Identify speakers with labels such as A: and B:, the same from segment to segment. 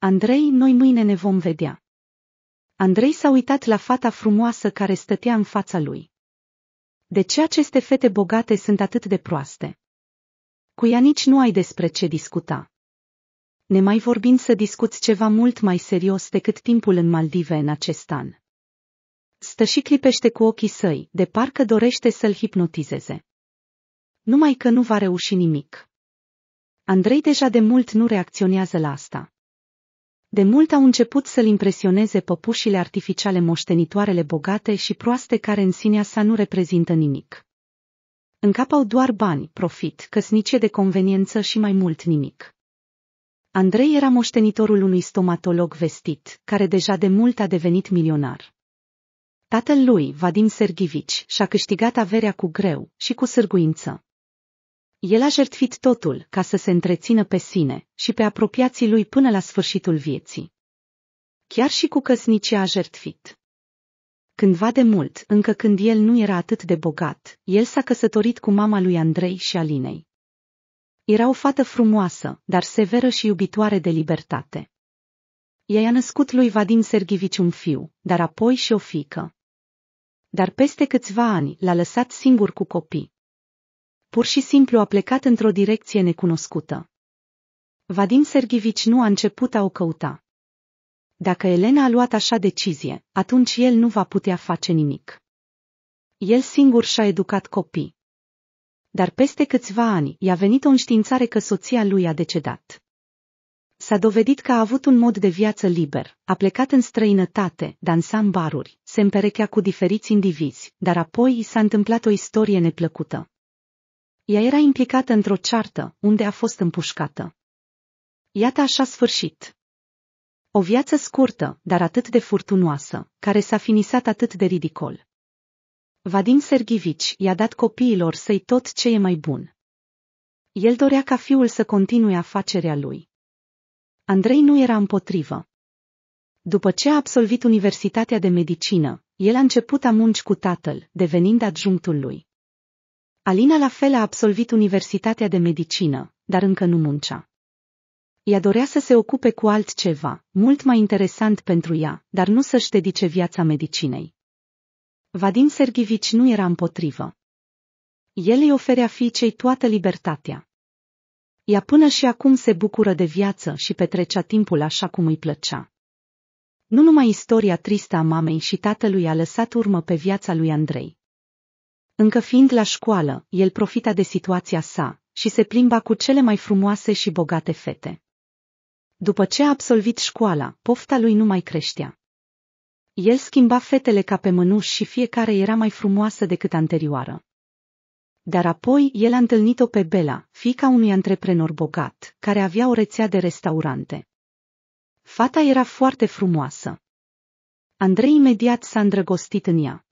A: Andrei, noi mâine ne vom vedea. Andrei s-a uitat la fata frumoasă care stătea în fața lui. De ce aceste fete bogate sunt atât de proaste? Cu ea nici nu ai despre ce discuta. Ne mai vorbim să discuți ceva mult mai serios decât timpul în Maldive în acest an. Stă și clipește cu ochii săi, de parcă dorește să-l hipnotizeze. Numai că nu va reuși nimic. Andrei deja de mult nu reacționează la asta. De mult au început să-l impresioneze păpușile artificiale moștenitoarele bogate și proaste care în sinea sa nu reprezintă nimic. În cap au doar bani, profit, căsnicie de conveniență și mai mult nimic. Andrei era moștenitorul unui stomatolog vestit, care deja de mult a devenit milionar. Tatăl lui, Vadim Sergivici, și-a câștigat averea cu greu și cu sârguință. El a jertfit totul ca să se întrețină pe sine și pe apropiații lui până la sfârșitul vieții. Chiar și cu căsnicia a jertfit. Cândva de mult, încă când el nu era atât de bogat, el s-a căsătorit cu mama lui Andrei și Alinei. Era o fată frumoasă, dar severă și iubitoare de libertate. Ea i-a născut lui Vadim Sergivici un fiu, dar apoi și o fică. Dar peste câțiva ani l-a lăsat singur cu copii pur și simplu a plecat într-o direcție necunoscută. Vadim Sergivici nu a început a o căuta. Dacă Elena a luat așa decizie, atunci el nu va putea face nimic. El singur și-a educat copii. Dar peste câțiva ani i-a venit o înștiințare că soția lui a decedat. S-a dovedit că a avut un mod de viață liber, a plecat în străinătate, dansa în baruri, se împerechea cu diferiți indivizi, dar apoi i s-a întâmplat o istorie neplăcută. Ea era implicată într-o ceartă, unde a fost împușcată. Iată așa sfârșit. O viață scurtă, dar atât de furtunoasă, care s-a finisat atât de ridicol. Vadim Sergivici i-a dat copiilor să-i tot ce e mai bun. El dorea ca fiul să continue afacerea lui. Andrei nu era împotrivă. După ce a absolvit Universitatea de Medicină, el a început a munci cu tatăl, devenind adjunctul lui. Alina la fel a absolvit Universitatea de Medicină, dar încă nu muncea. Ea dorea să se ocupe cu altceva, mult mai interesant pentru ea, dar nu să-și dedice viața medicinei. Vadim Sergivici nu era împotrivă. El îi oferea fiicei toată libertatea. Ea până și acum se bucură de viață și petrecea timpul așa cum îi plăcea. Nu numai istoria tristă a mamei și tatălui a lăsat urmă pe viața lui Andrei, încă fiind la școală, el profita de situația sa și se plimba cu cele mai frumoase și bogate fete. După ce a absolvit școala, pofta lui nu mai creștea. El schimba fetele ca pe mânuși și fiecare era mai frumoasă decât anterioară. Dar apoi el a întâlnit-o pe Bela, fica unui antreprenor bogat, care avea o rețea de restaurante. Fata era foarte frumoasă. Andrei imediat s-a îndrăgostit în ea.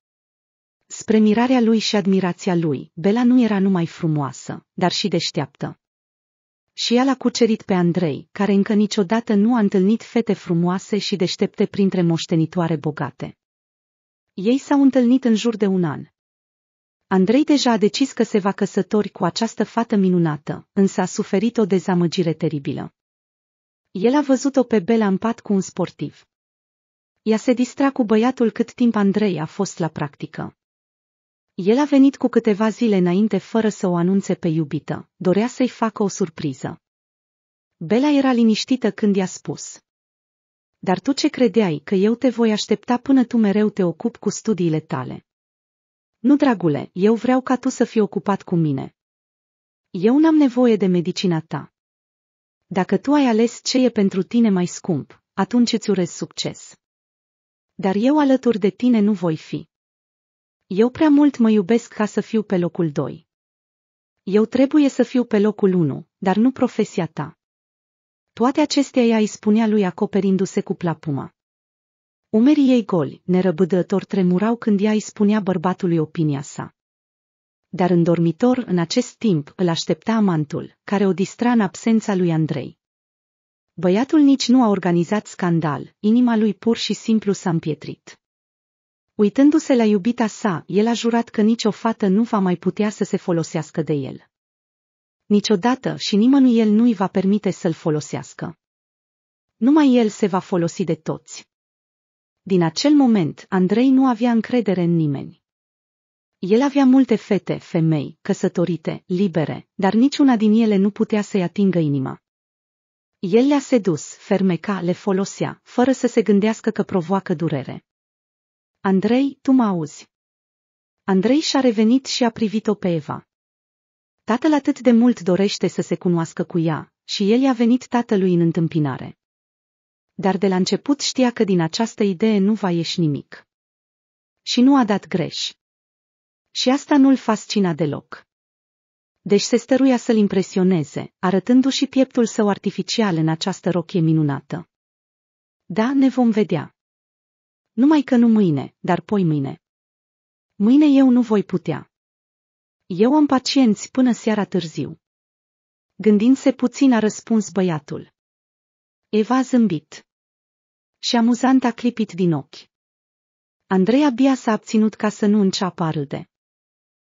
A: Spre mirarea lui și admirația lui, Bela nu era numai frumoasă, dar și deșteaptă. Și ea l-a cucerit pe Andrei, care încă niciodată nu a întâlnit fete frumoase și deștepte printre moștenitoare bogate. Ei s-au întâlnit în jur de un an. Andrei deja a decis că se va căsători cu această fată minunată, însă a suferit o dezamăgire teribilă. El a văzut-o pe Bela în pat cu un sportiv. Ea se distra cu băiatul cât timp Andrei a fost la practică. El a venit cu câteva zile înainte fără să o anunțe pe iubită, dorea să-i facă o surpriză. Bela era liniștită când i-a spus. Dar tu ce credeai că eu te voi aștepta până tu mereu te ocup cu studiile tale? Nu, dragule, eu vreau ca tu să fii ocupat cu mine. Eu n-am nevoie de medicina ta. Dacă tu ai ales ce e pentru tine mai scump, atunci îți urez succes. Dar eu alături de tine nu voi fi. Eu prea mult mă iubesc ca să fiu pe locul 2. Eu trebuie să fiu pe locul 1, dar nu profesia ta. Toate acestea ea îi spunea lui acoperindu-se cu plapuma. Umerii ei goli, nerăbdător tremurau când ea îi spunea bărbatului opinia sa. Dar în dormitor, în acest timp, îl aștepta amantul, care o distra în absența lui Andrei. Băiatul nici nu a organizat scandal, inima lui pur și simplu s-a împietrit. Uitându-se la iubita sa, el a jurat că nicio fată nu va mai putea să se folosească de el. Niciodată și nimănui el nu-i va permite să-l folosească. Numai el se va folosi de toți. Din acel moment, Andrei nu avea încredere în nimeni. El avea multe fete, femei, căsătorite, libere, dar niciuna din ele nu putea să-i atingă inima. El le-a sedus, fermeca, le folosea, fără să se gândească că provoacă durere. Andrei, tu mă auzi. Andrei și-a revenit și a privit-o pe Eva. Tatăl atât de mult dorește să se cunoască cu ea și el i-a venit tatălui în întâmpinare. Dar de la început știa că din această idee nu va ieși nimic. Și nu a dat greș. Și asta nu-l fascina deloc. Deci se stăruia să-l impresioneze, arătându-și pieptul său artificial în această rochie minunată. Da, ne vom vedea. Numai că nu mâine, dar poi mâine. Mâine eu nu voi putea. Eu am pacienți până seara târziu. Gândind se puțin a răspuns băiatul. Eva a zâmbit. Și amuzant a clipit din ochi. Andreea Bia s-a abținut ca să nu înceapă a râde.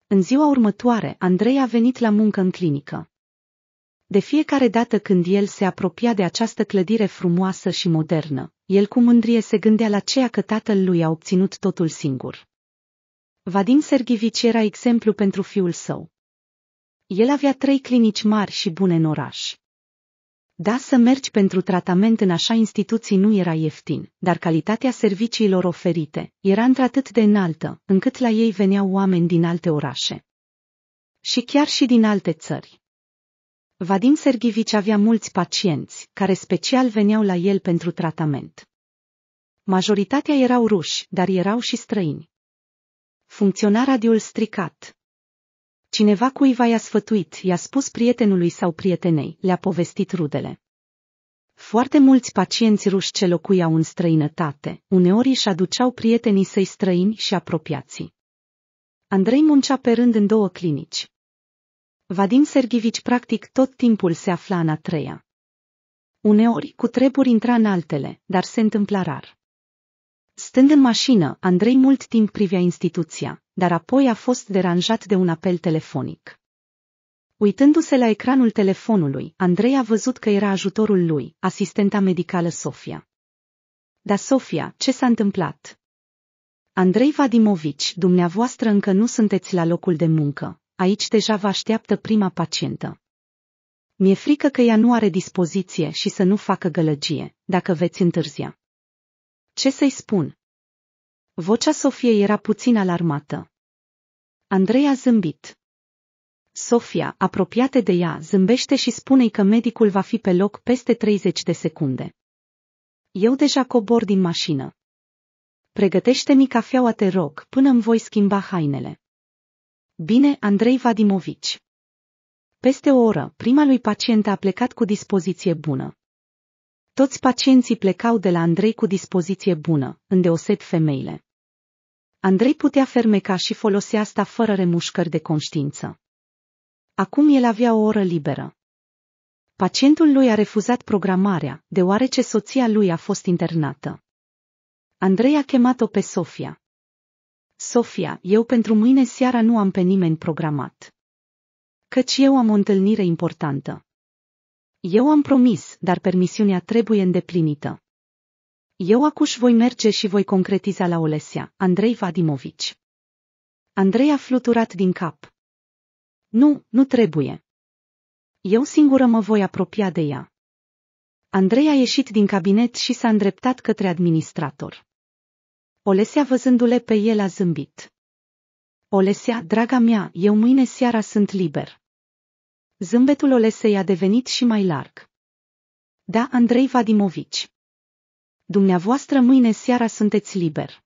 A: În ziua următoare, Andrei a venit la muncă în clinică. De fiecare dată când el se apropia de această clădire frumoasă și modernă, el cu mândrie se gândea la ceea că tatăl lui a obținut totul singur. Vadim Sergivici era exemplu pentru fiul său. El avea trei clinici mari și bune în oraș. Da, să mergi pentru tratament în așa instituții nu era ieftin, dar calitatea serviciilor oferite era într-atât de înaltă, încât la ei veneau oameni din alte orașe. Și chiar și din alte țări. Vadim Sergivici avea mulți pacienți, care special veneau la el pentru tratament. Majoritatea erau ruși, dar erau și străini. Funcționa radiul stricat. Cineva cuiva i-a sfătuit, i-a spus prietenului sau prietenei, le-a povestit rudele. Foarte mulți pacienți ruși ce locuiau în străinătate, uneori își aduceau prietenii săi străini și apropiații. Andrei muncea pe rând în două clinici. Vadim Sergivici practic tot timpul se afla în a treia. Uneori cu treburi intra în altele, dar se întâmpla rar. Stând în mașină, Andrei mult timp privea instituția, dar apoi a fost deranjat de un apel telefonic. Uitându-se la ecranul telefonului, Andrei a văzut că era ajutorul lui, asistenta medicală Sofia. Dar Sofia, ce s-a întâmplat? Andrei Vadimovici, dumneavoastră încă nu sunteți la locul de muncă, aici deja vă așteaptă prima pacientă. Mi-e frică că ea nu are dispoziție și să nu facă gălăgie, dacă veți întârzia. Ce să-i spun? Vocea Sofie era puțin alarmată. Andrei a zâmbit. Sofia, apropiată de ea, zâmbește și spune că medicul va fi pe loc peste 30 de secunde. Eu deja cobor din mașină. Pregătește-mi cafeaua, te rog, până îmi voi schimba hainele. Bine, Andrei Vadimovici. Peste o oră, prima lui pacient a plecat cu dispoziție bună. Toți pacienții plecau de la Andrei cu dispoziție bună, îndeoseb femeile. Andrei putea fermeca și folosea asta fără remușcări de conștiință. Acum el avea o oră liberă. Pacientul lui a refuzat programarea, deoarece soția lui a fost internată. Andrei a chemat-o pe Sofia. Sofia, eu pentru mâine seara nu am pe nimeni programat. Căci eu am o întâlnire importantă. Eu am promis, dar permisiunea trebuie îndeplinită. Eu acuș voi merge și voi concretiza la Olesia, Andrei Vadimovici. Andrei a fluturat din cap. Nu, nu trebuie. Eu singură mă voi apropia de ea. Andrei a ieșit din cabinet și s-a îndreptat către administrator. Olesea văzându-le pe el a zâmbit. Olesea, draga mea, eu mâine seara sunt liber. Zâmbetul Olesei a devenit și mai larg. Da, Andrei Vadimovici. Dumneavoastră mâine seara sunteți liber.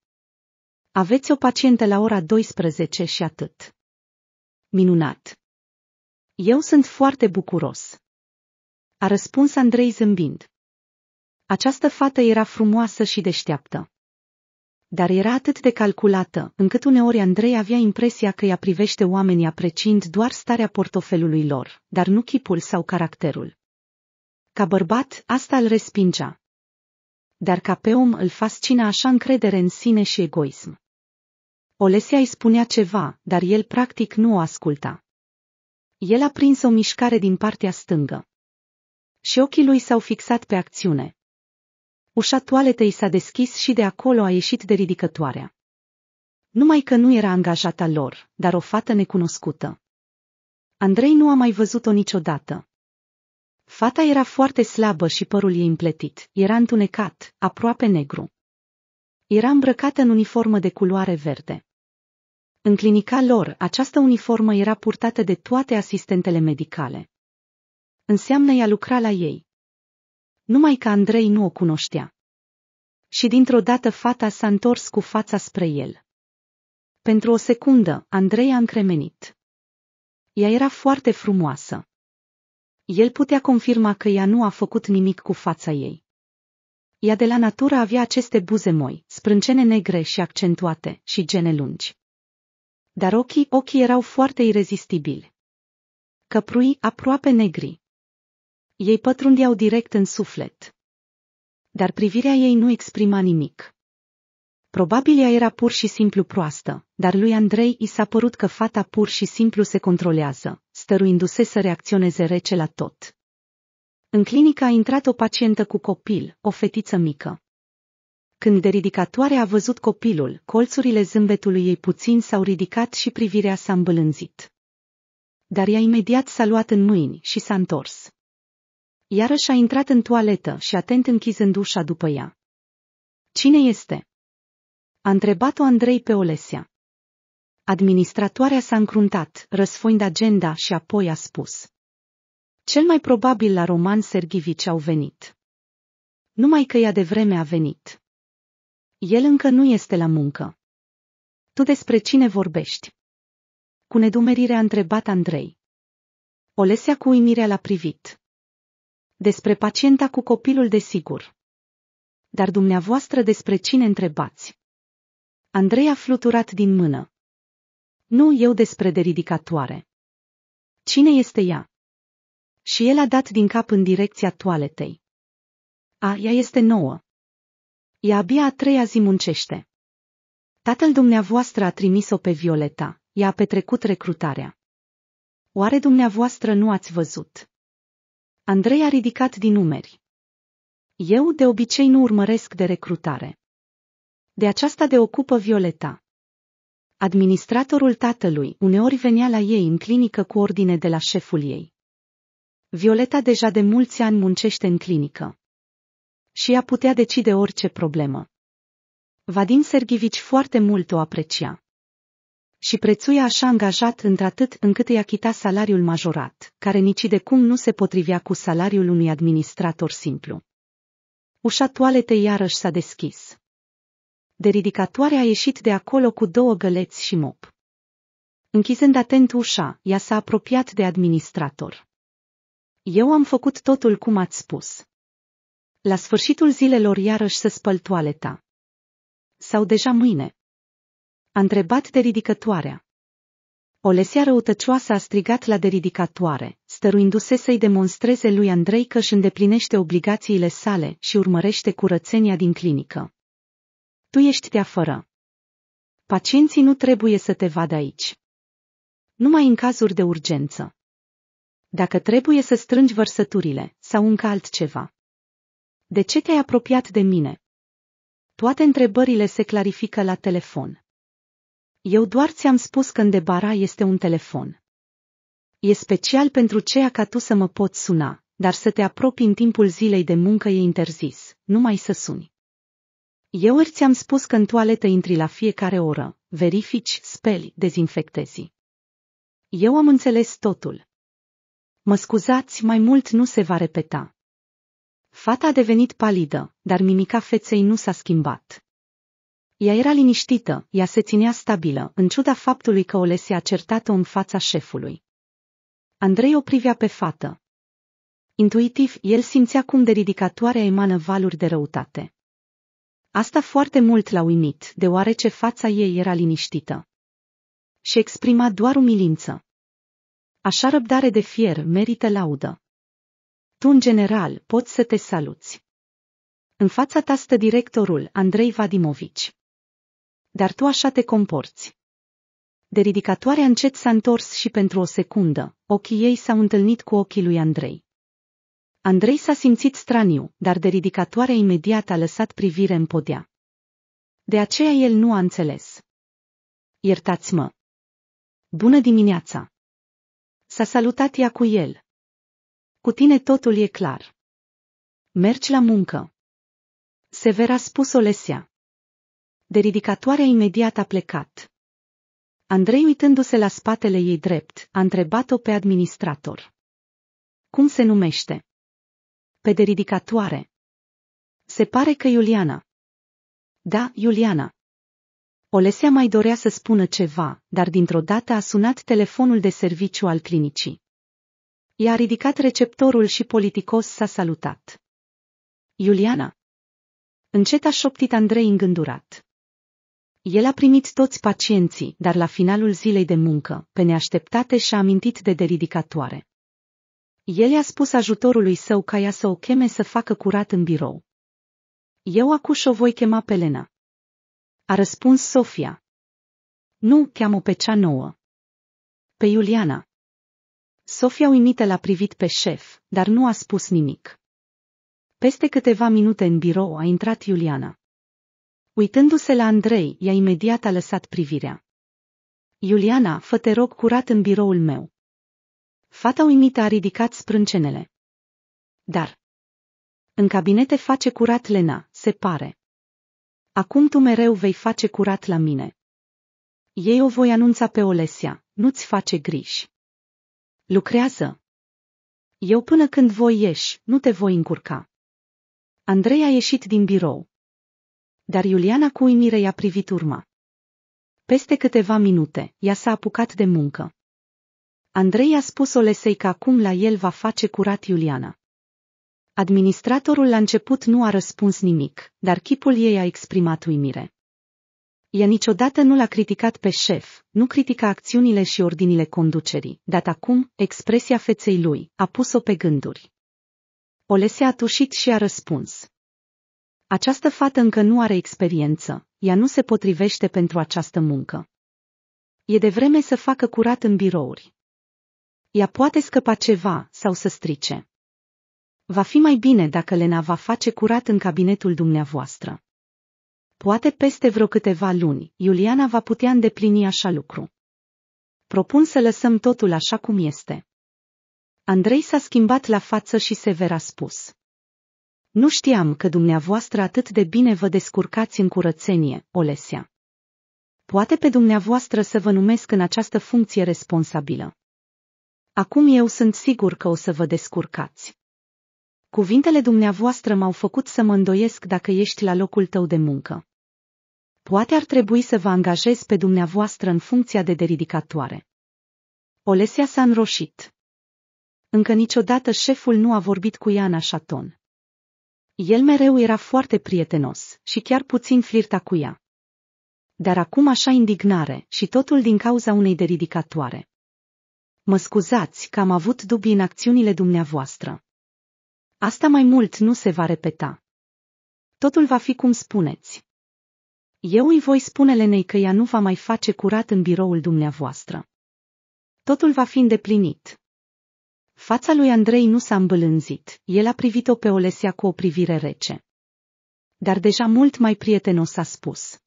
A: Aveți o pacientă la ora 12 și atât. Minunat. Eu sunt foarte bucuros. A răspuns Andrei zâmbind. Această fată era frumoasă și deșteaptă dar era atât de calculată, încât uneori Andrei avea impresia că ea privește oamenii apreciind doar starea portofelului lor, dar nu chipul sau caracterul. Ca bărbat, asta îl respingea. Dar ca pe om îl fascina așa încredere în sine și egoism. Olesia îi spunea ceva, dar el practic nu o asculta. El a prins o mișcare din partea stângă. Și ochii lui s-au fixat pe acțiune. Ușa toaletei s-a deschis și de acolo a ieșit de ridicătoarea. Numai că nu era angajata lor, dar o fată necunoscută. Andrei nu a mai văzut-o niciodată. Fata era foarte slabă și părul ei împletit, era întunecat, aproape negru. Era îmbrăcată în uniformă de culoare verde. În clinica lor, această uniformă era purtată de toate asistentele medicale. Înseamnă ea lucra la ei numai că Andrei nu o cunoștea. Și dintr-o dată fata s-a întors cu fața spre el. Pentru o secundă, Andrei a încremenit. Ea era foarte frumoasă. El putea confirma că ea nu a făcut nimic cu fața ei. Ea de la natură avea aceste buze moi, sprâncene negre și accentuate, și gene lungi. Dar ochii, ochii erau foarte irezistibili. Căprui aproape negri. Ei pătrundeau direct în suflet. Dar privirea ei nu exprima nimic. Probabil ea era pur și simplu proastă, dar lui Andrei i s-a părut că fata pur și simplu se controlează, stăruindu-se să reacționeze rece la tot. În clinică a intrat o pacientă cu copil, o fetiță mică. Când deridicatoare a văzut copilul, colțurile zâmbetului ei puțin s-au ridicat și privirea s-a îmbălânzit. Dar ea imediat s-a luat în mâini și s-a întors. Iarăși a intrat în toaletă și atent închizând ușa după ea. Cine este? A întrebat-o Andrei pe Olesia. Administratoarea s-a încruntat, răsfoind agenda și apoi a spus. Cel mai probabil la Roman Sergivici au venit. Numai că ea de vreme a venit. El încă nu este la muncă. Tu despre cine vorbești? Cu nedumerire a întrebat Andrei. Olesia cu uimirea l-a privit. Despre pacienta cu copilul de sigur. Dar dumneavoastră despre cine întrebați? Andrei a fluturat din mână. Nu eu despre deridicatoare. Cine este ea? Și el a dat din cap în direcția toaletei. A, ea este nouă. Ea abia a treia zi muncește. Tatăl dumneavoastră a trimis-o pe Violeta, ea a petrecut recrutarea. Oare dumneavoastră nu ați văzut? Andrei a ridicat din numeri. Eu de obicei nu urmăresc de recrutare. De aceasta de ocupă Violeta. Administratorul tatălui uneori venea la ei în clinică cu ordine de la șeful ei. Violeta deja de mulți ani muncește în clinică. Și ea putea decide orice problemă. Vadim Sergivici foarte mult o aprecia și prețuia așa angajat într-atât încât îi achita salariul majorat, care nici de cum nu se potrivea cu salariul unui administrator simplu. Ușa toaletei iarăși s-a deschis. Deridicatoarea a ieșit de acolo cu două găleți și mop. Închizând atent ușa, ea s-a apropiat de administrator. Eu am făcut totul cum ați spus. La sfârșitul zilelor iarăși să spăl toaleta. Sau deja mâine. A întrebat deridicătoarea. lesea răutăcioasă a strigat la deridicatoare, stăruindu-se să-i demonstreze lui Andrei că își îndeplinește obligațiile sale și urmărește curățenia din clinică. Tu ești de afară. Pacienții nu trebuie să te vadă aici. Numai în cazuri de urgență. Dacă trebuie să strângi vărsăturile sau încă altceva. De ce te-ai apropiat de mine? Toate întrebările se clarifică la telefon. Eu doar ți-am spus că debara este un telefon. E special pentru ceea ca tu să mă poți suna, dar să te apropii în timpul zilei de muncă e interzis, numai să suni. Eu ori ți-am spus că în toaletă intri la fiecare oră, verifici, speli, dezinfectezi. Eu am înțeles totul. Mă scuzați, mai mult nu se va repeta. Fata a devenit palidă, dar mimica feței nu s-a schimbat. Ea era liniștită, ea se ținea stabilă, în ciuda faptului că Olesia a certat-o în fața șefului. Andrei o privea pe fată. Intuitiv, el simțea cum de ridicatoare emană valuri de răutate. Asta foarte mult l-a uimit, deoarece fața ei era liniștită. Și exprima doar umilință. Așa răbdare de fier merită laudă. Tu, în general, poți să te saluți. În fața ta stă directorul Andrei Vadimovici. Dar tu așa te comporți. Deridicatoarea încet s-a întors și pentru o secundă, ochii ei s-au întâlnit cu ochii lui Andrei. Andrei s-a simțit straniu, dar deridicatoarea imediat a lăsat privire în podea. De aceea el nu a înțeles. Iertați-mă. Bună dimineața. S-a salutat ea cu el. Cu tine totul e clar. Mergi la muncă. Sever a spus Olesia de ridicatoarea imediat a plecat. Andrei uitându-se la spatele ei drept, a întrebat-o pe administrator. Cum se numește? Pe de ridicatoare. Se pare că Iuliana. Da, Iuliana. Olesea mai dorea să spună ceva, dar dintr-o dată a sunat telefonul de serviciu al clinicii. I-a ridicat receptorul și politicos s-a salutat. Iuliana. Încet a șoptit Andrei îngândurat. El a primit toți pacienții, dar la finalul zilei de muncă, pe neașteptate și-a amintit de deridicatoare. El i-a spus ajutorului său ca ea să o cheme să facă curat în birou. Eu acuș o voi chema pe Lena. A răspuns Sofia. Nu, cheamă pe cea nouă. Pe Iuliana. Sofia uimită l-a privit pe șef, dar nu a spus nimic. Peste câteva minute în birou a intrat Iuliana. Uitându-se la Andrei, ea imediat a lăsat privirea. Iuliana, fă te rog curat în biroul meu. Fata uimită a ridicat sprâncenele. Dar. În cabinete face curat Lena, se pare. Acum tu mereu vei face curat la mine. Ei o voi anunța pe Olesia, nu-ți face griji. Lucrează. Eu până când voi ieși, nu te voi încurca. Andrei a ieșit din birou dar Iuliana cu uimire i-a privit urma. Peste câteva minute, ea s-a apucat de muncă. Andrei a spus Olesei că acum la el va face curat Iuliana. Administratorul la început nu a răspuns nimic, dar chipul ei a exprimat uimire. Ea niciodată nu l-a criticat pe șef, nu critica acțiunile și ordinile conducerii, dat acum, expresia feței lui a pus-o pe gânduri. Olesea a tușit și a răspuns. Această fată încă nu are experiență, ea nu se potrivește pentru această muncă. E de vreme să facă curat în birouri. Ea poate scăpa ceva sau să strice. Va fi mai bine dacă Lena va face curat în cabinetul dumneavoastră. Poate peste vreo câteva luni, Iuliana va putea îndeplini așa lucru. Propun să lăsăm totul așa cum este. Andrei s-a schimbat la față și sever a spus. Nu știam că dumneavoastră atât de bine vă descurcați în curățenie, Olesia. Poate pe dumneavoastră să vă numesc în această funcție responsabilă. Acum eu sunt sigur că o să vă descurcați. Cuvintele dumneavoastră m-au făcut să mă îndoiesc dacă ești la locul tău de muncă. Poate ar trebui să vă angajez pe dumneavoastră în funcția de deridicatoare. Olesia s-a înroșit. Încă niciodată șeful nu a vorbit cu ea în așa ton. El mereu era foarte prietenos și chiar puțin flirta cu ea. Dar acum așa indignare și totul din cauza unei deridicatoare. Mă scuzați că am avut dubii în acțiunile dumneavoastră. Asta mai mult nu se va repeta. Totul va fi cum spuneți. Eu îi voi spune Lenei că ea nu va mai face curat în biroul dumneavoastră. Totul va fi îndeplinit. Fața lui Andrei nu s-a îmbălânzit, el a privit-o pe Olesia cu o privire rece. Dar deja mult mai prietenos a spus.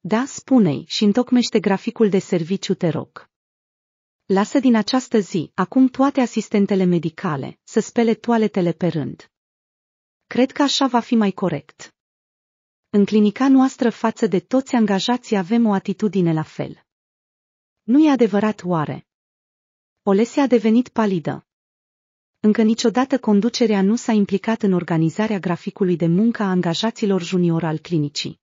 A: Da, spune-i și întocmește graficul de serviciu, te rog. Lasă din această zi, acum toate asistentele medicale, să spele toaletele pe rând. Cred că așa va fi mai corect. În clinica noastră față de toți angajații avem o atitudine la fel. Nu e adevărat oare? Olesia a devenit palidă. Încă niciodată conducerea nu s-a implicat în organizarea graficului de muncă a angajaților junior al clinicii.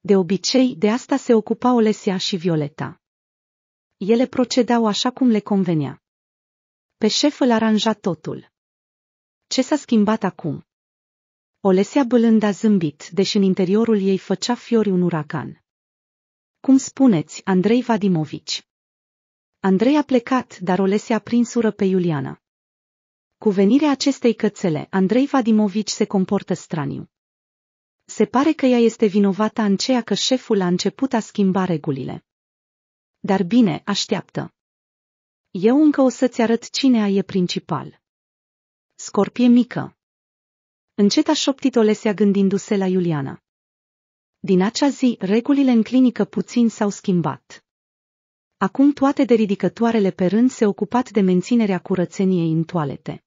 A: De obicei, de asta se ocupa Olesia și Violeta. Ele procedau așa cum le convenea. Pe șef îl aranja totul. Ce s-a schimbat acum? Olesia bălând a zâmbit, deși în interiorul ei făcea fiori un uragan. Cum spuneți, Andrei Vadimovici? Andrei a plecat, dar Olese a prinsură pe Iuliana. Cu venirea acestei cățele, Andrei Vadimovici se comportă straniu. Se pare că ea este vinovată în ceea că șeful a început a schimba regulile. Dar bine, așteaptă. Eu încă o să-ți arăt cine a e principal. Scorpie mică. Încet a șoptit Olesea gândindu-se la Iuliana. Din acea zi, regulile în clinică puțin s-au schimbat. Acum toate de ridicătoarele pe rând se ocupat de menținerea curățeniei în toalete.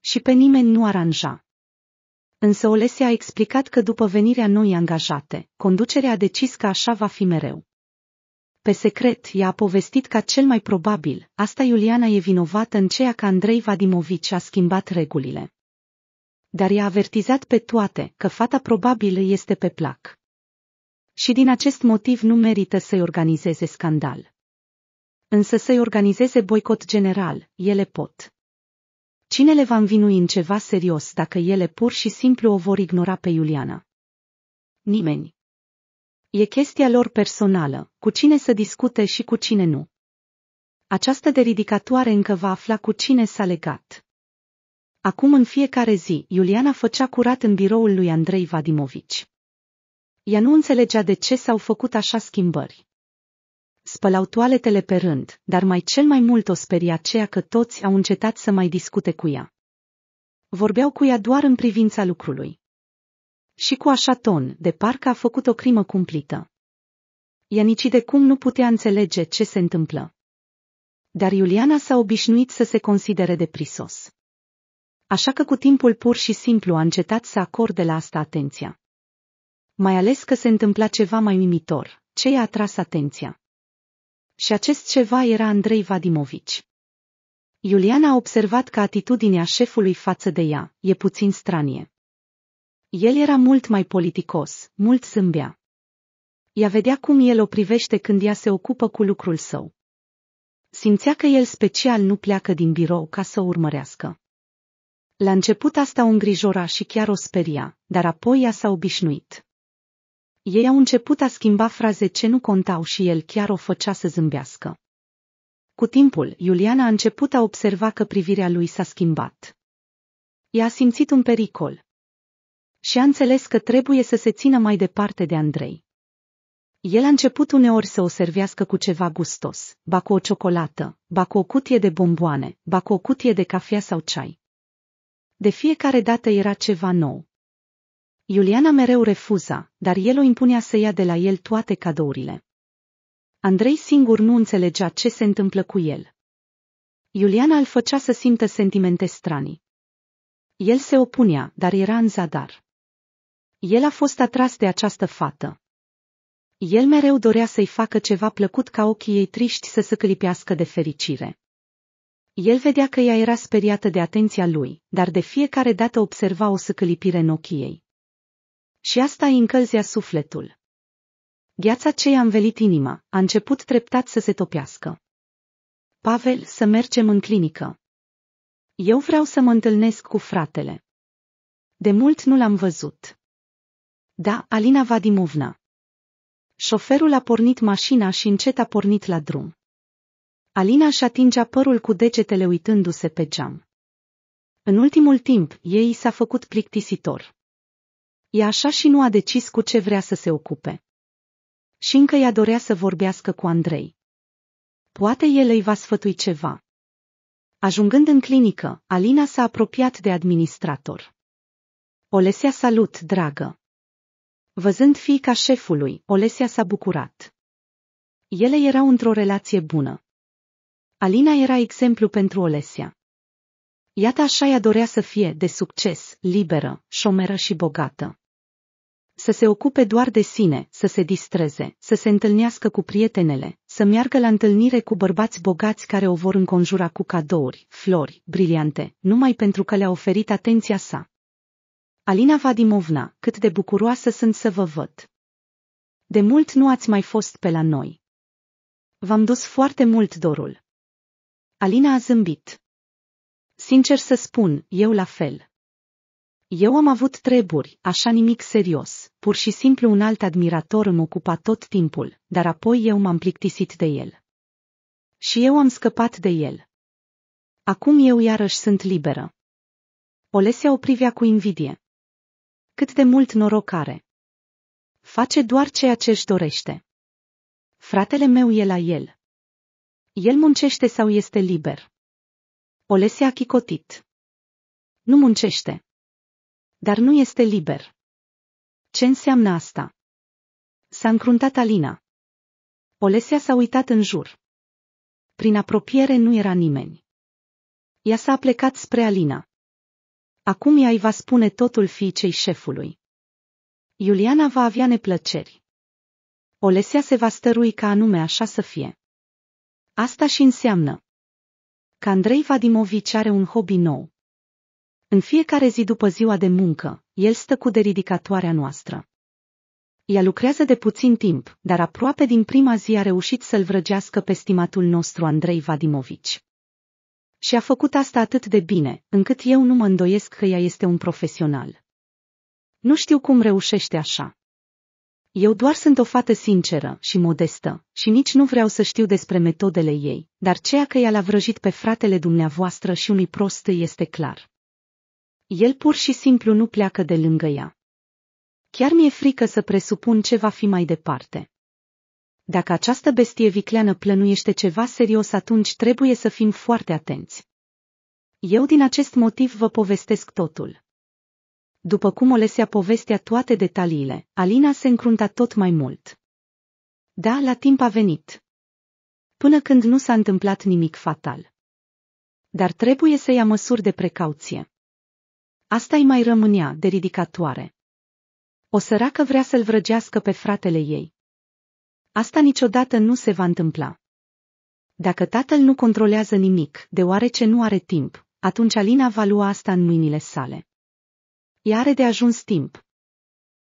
A: Și pe nimeni nu aranja. Însă Olesia a explicat că după venirea noii angajate, conducerea a decis că așa va fi mereu. Pe secret, ea a povestit ca cel mai probabil, asta Iuliana e vinovată în ceea că Andrei Vadimovici a schimbat regulile. Dar i-a avertizat pe toate că fata probabil este pe plac și din acest motiv nu merită să-i organizeze scandal. Însă să-i organizeze boicot general, ele pot. Cine le va învinui în ceva serios dacă ele pur și simplu o vor ignora pe Iuliana? Nimeni. E chestia lor personală, cu cine să discute și cu cine nu. Această deridicatoare încă va afla cu cine s-a legat. Acum în fiecare zi, Iuliana făcea curat în biroul lui Andrei Vadimovici. Ea nu înțelegea de ce s-au făcut așa schimbări. Spălau toaletele pe rând, dar mai cel mai mult o speria aceea că toți au încetat să mai discute cu ea. Vorbeau cu ea doar în privința lucrului. Și cu așa ton, de parcă a făcut o crimă cumplită. Ea nici de cum nu putea înțelege ce se întâmplă. Dar Iuliana s-a obișnuit să se considere deprisos așa că cu timpul pur și simplu a încetat să acorde la asta atenția mai ales că se întâmpla ceva mai uimitor, ce i-a atras atenția. Și acest ceva era Andrei Vadimovici. Iuliana a observat că atitudinea șefului față de ea e puțin stranie. El era mult mai politicos, mult zâmbea. Ea vedea cum el o privește când ea se ocupă cu lucrul său. Simțea că el special nu pleacă din birou ca să o urmărească. La început asta o îngrijora și chiar o speria, dar apoi ea s-a obișnuit. Ei au început a schimba fraze ce nu contau și el chiar o făcea să zâmbească. Cu timpul, Iuliana a început a observa că privirea lui s-a schimbat. Ea a simțit un pericol. Și a înțeles că trebuie să se țină mai departe de Andrei. El a început uneori să o servească cu ceva gustos, ba cu o ciocolată, ba cu o cutie de bomboane, ba cu o cutie de cafea sau ceai. De fiecare dată era ceva nou, Iuliana mereu refuza, dar el o impunea să ia de la el toate cadourile. Andrei singur nu înțelegea ce se întâmplă cu el. Iuliana îl făcea să simtă sentimente stranii. El se opunea, dar era în zadar. El a fost atras de această fată. El mereu dorea să-i facă ceva plăcut ca ochii ei triști să se clipească de fericire. El vedea că ea era speriată de atenția lui, dar de fiecare dată observa o săcălipire în ochii ei și asta îi încălzea sufletul. Gheața ce i-a învelit inima a început treptat să se topească. Pavel, să mergem în clinică. Eu vreau să mă întâlnesc cu fratele. De mult nu l-am văzut. Da, Alina Vadimovna. Șoferul a pornit mașina și încet a pornit la drum. Alina și atingea părul cu degetele uitându-se pe geam. În ultimul timp, ei s-a făcut plictisitor e așa și nu a decis cu ce vrea să se ocupe. Și încă ea dorea să vorbească cu Andrei. Poate el îi va sfătui ceva. Ajungând în clinică, Alina s-a apropiat de administrator. Olesia salut, dragă! Văzând fiica șefului, Olesia s-a bucurat. Ele erau într-o relație bună. Alina era exemplu pentru Olesia. Iată așa ea dorea să fie, de succes, liberă, șomeră și bogată să se ocupe doar de sine, să se distreze, să se întâlnească cu prietenele, să meargă la întâlnire cu bărbați bogați care o vor înconjura cu cadouri, flori, briliante, numai pentru că le-a oferit atenția sa. Alina Vadimovna, cât de bucuroasă sunt să vă văd. De mult nu ați mai fost pe la noi. V-am dus foarte mult dorul. Alina a zâmbit. Sincer să spun, eu la fel. Eu am avut treburi, așa nimic serios, pur și simplu un alt admirator îmi ocupa tot timpul, dar apoi eu m-am plictisit de el. Și eu am scăpat de el. Acum eu iarăși sunt liberă. Olesia o privea cu invidie. Cât de mult noroc are. Face doar ceea ce își dorește. Fratele meu e la el. El muncește sau este liber? Olesia a chicotit. Nu muncește dar nu este liber. Ce înseamnă asta? S-a încruntat Alina. Olesia s-a uitat în jur. Prin apropiere nu era nimeni. Ea s-a plecat spre Alina. Acum ea îi va spune totul fiicei șefului. Iuliana va avea neplăceri. Olesia se va stărui ca anume așa să fie. Asta și înseamnă că Andrei Vadimovici are un hobby nou. În fiecare zi după ziua de muncă, el stă cu deridicatoarea noastră. Ea lucrează de puțin timp, dar aproape din prima zi a reușit să-l vrăgească pe stimatul nostru Andrei Vadimovici. Și a făcut asta atât de bine, încât eu nu mă îndoiesc că ea este un profesional. Nu știu cum reușește așa. Eu doar sunt o fată sinceră și modestă și nici nu vreau să știu despre metodele ei, dar ceea că ea l-a vrăjit pe fratele dumneavoastră și unui prost este clar. El pur și simplu nu pleacă de lângă ea. Chiar mi-e frică să presupun ce va fi mai departe. Dacă această bestie vicleană plănuiește ceva serios, atunci trebuie să fim foarte atenți. Eu din acest motiv vă povestesc totul. După cum o lesea povestea toate detaliile, Alina se încrunta tot mai mult. Da, la timp a venit. Până când nu s-a întâmplat nimic fatal. Dar trebuie să ia măsuri de precauție asta îi mai rămânea de ridicatoare. O săracă vrea să-l vrăgească pe fratele ei. Asta niciodată nu se va întâmpla. Dacă tatăl nu controlează nimic, deoarece nu are timp, atunci Alina va lua asta în mâinile sale. Ea are de ajuns timp.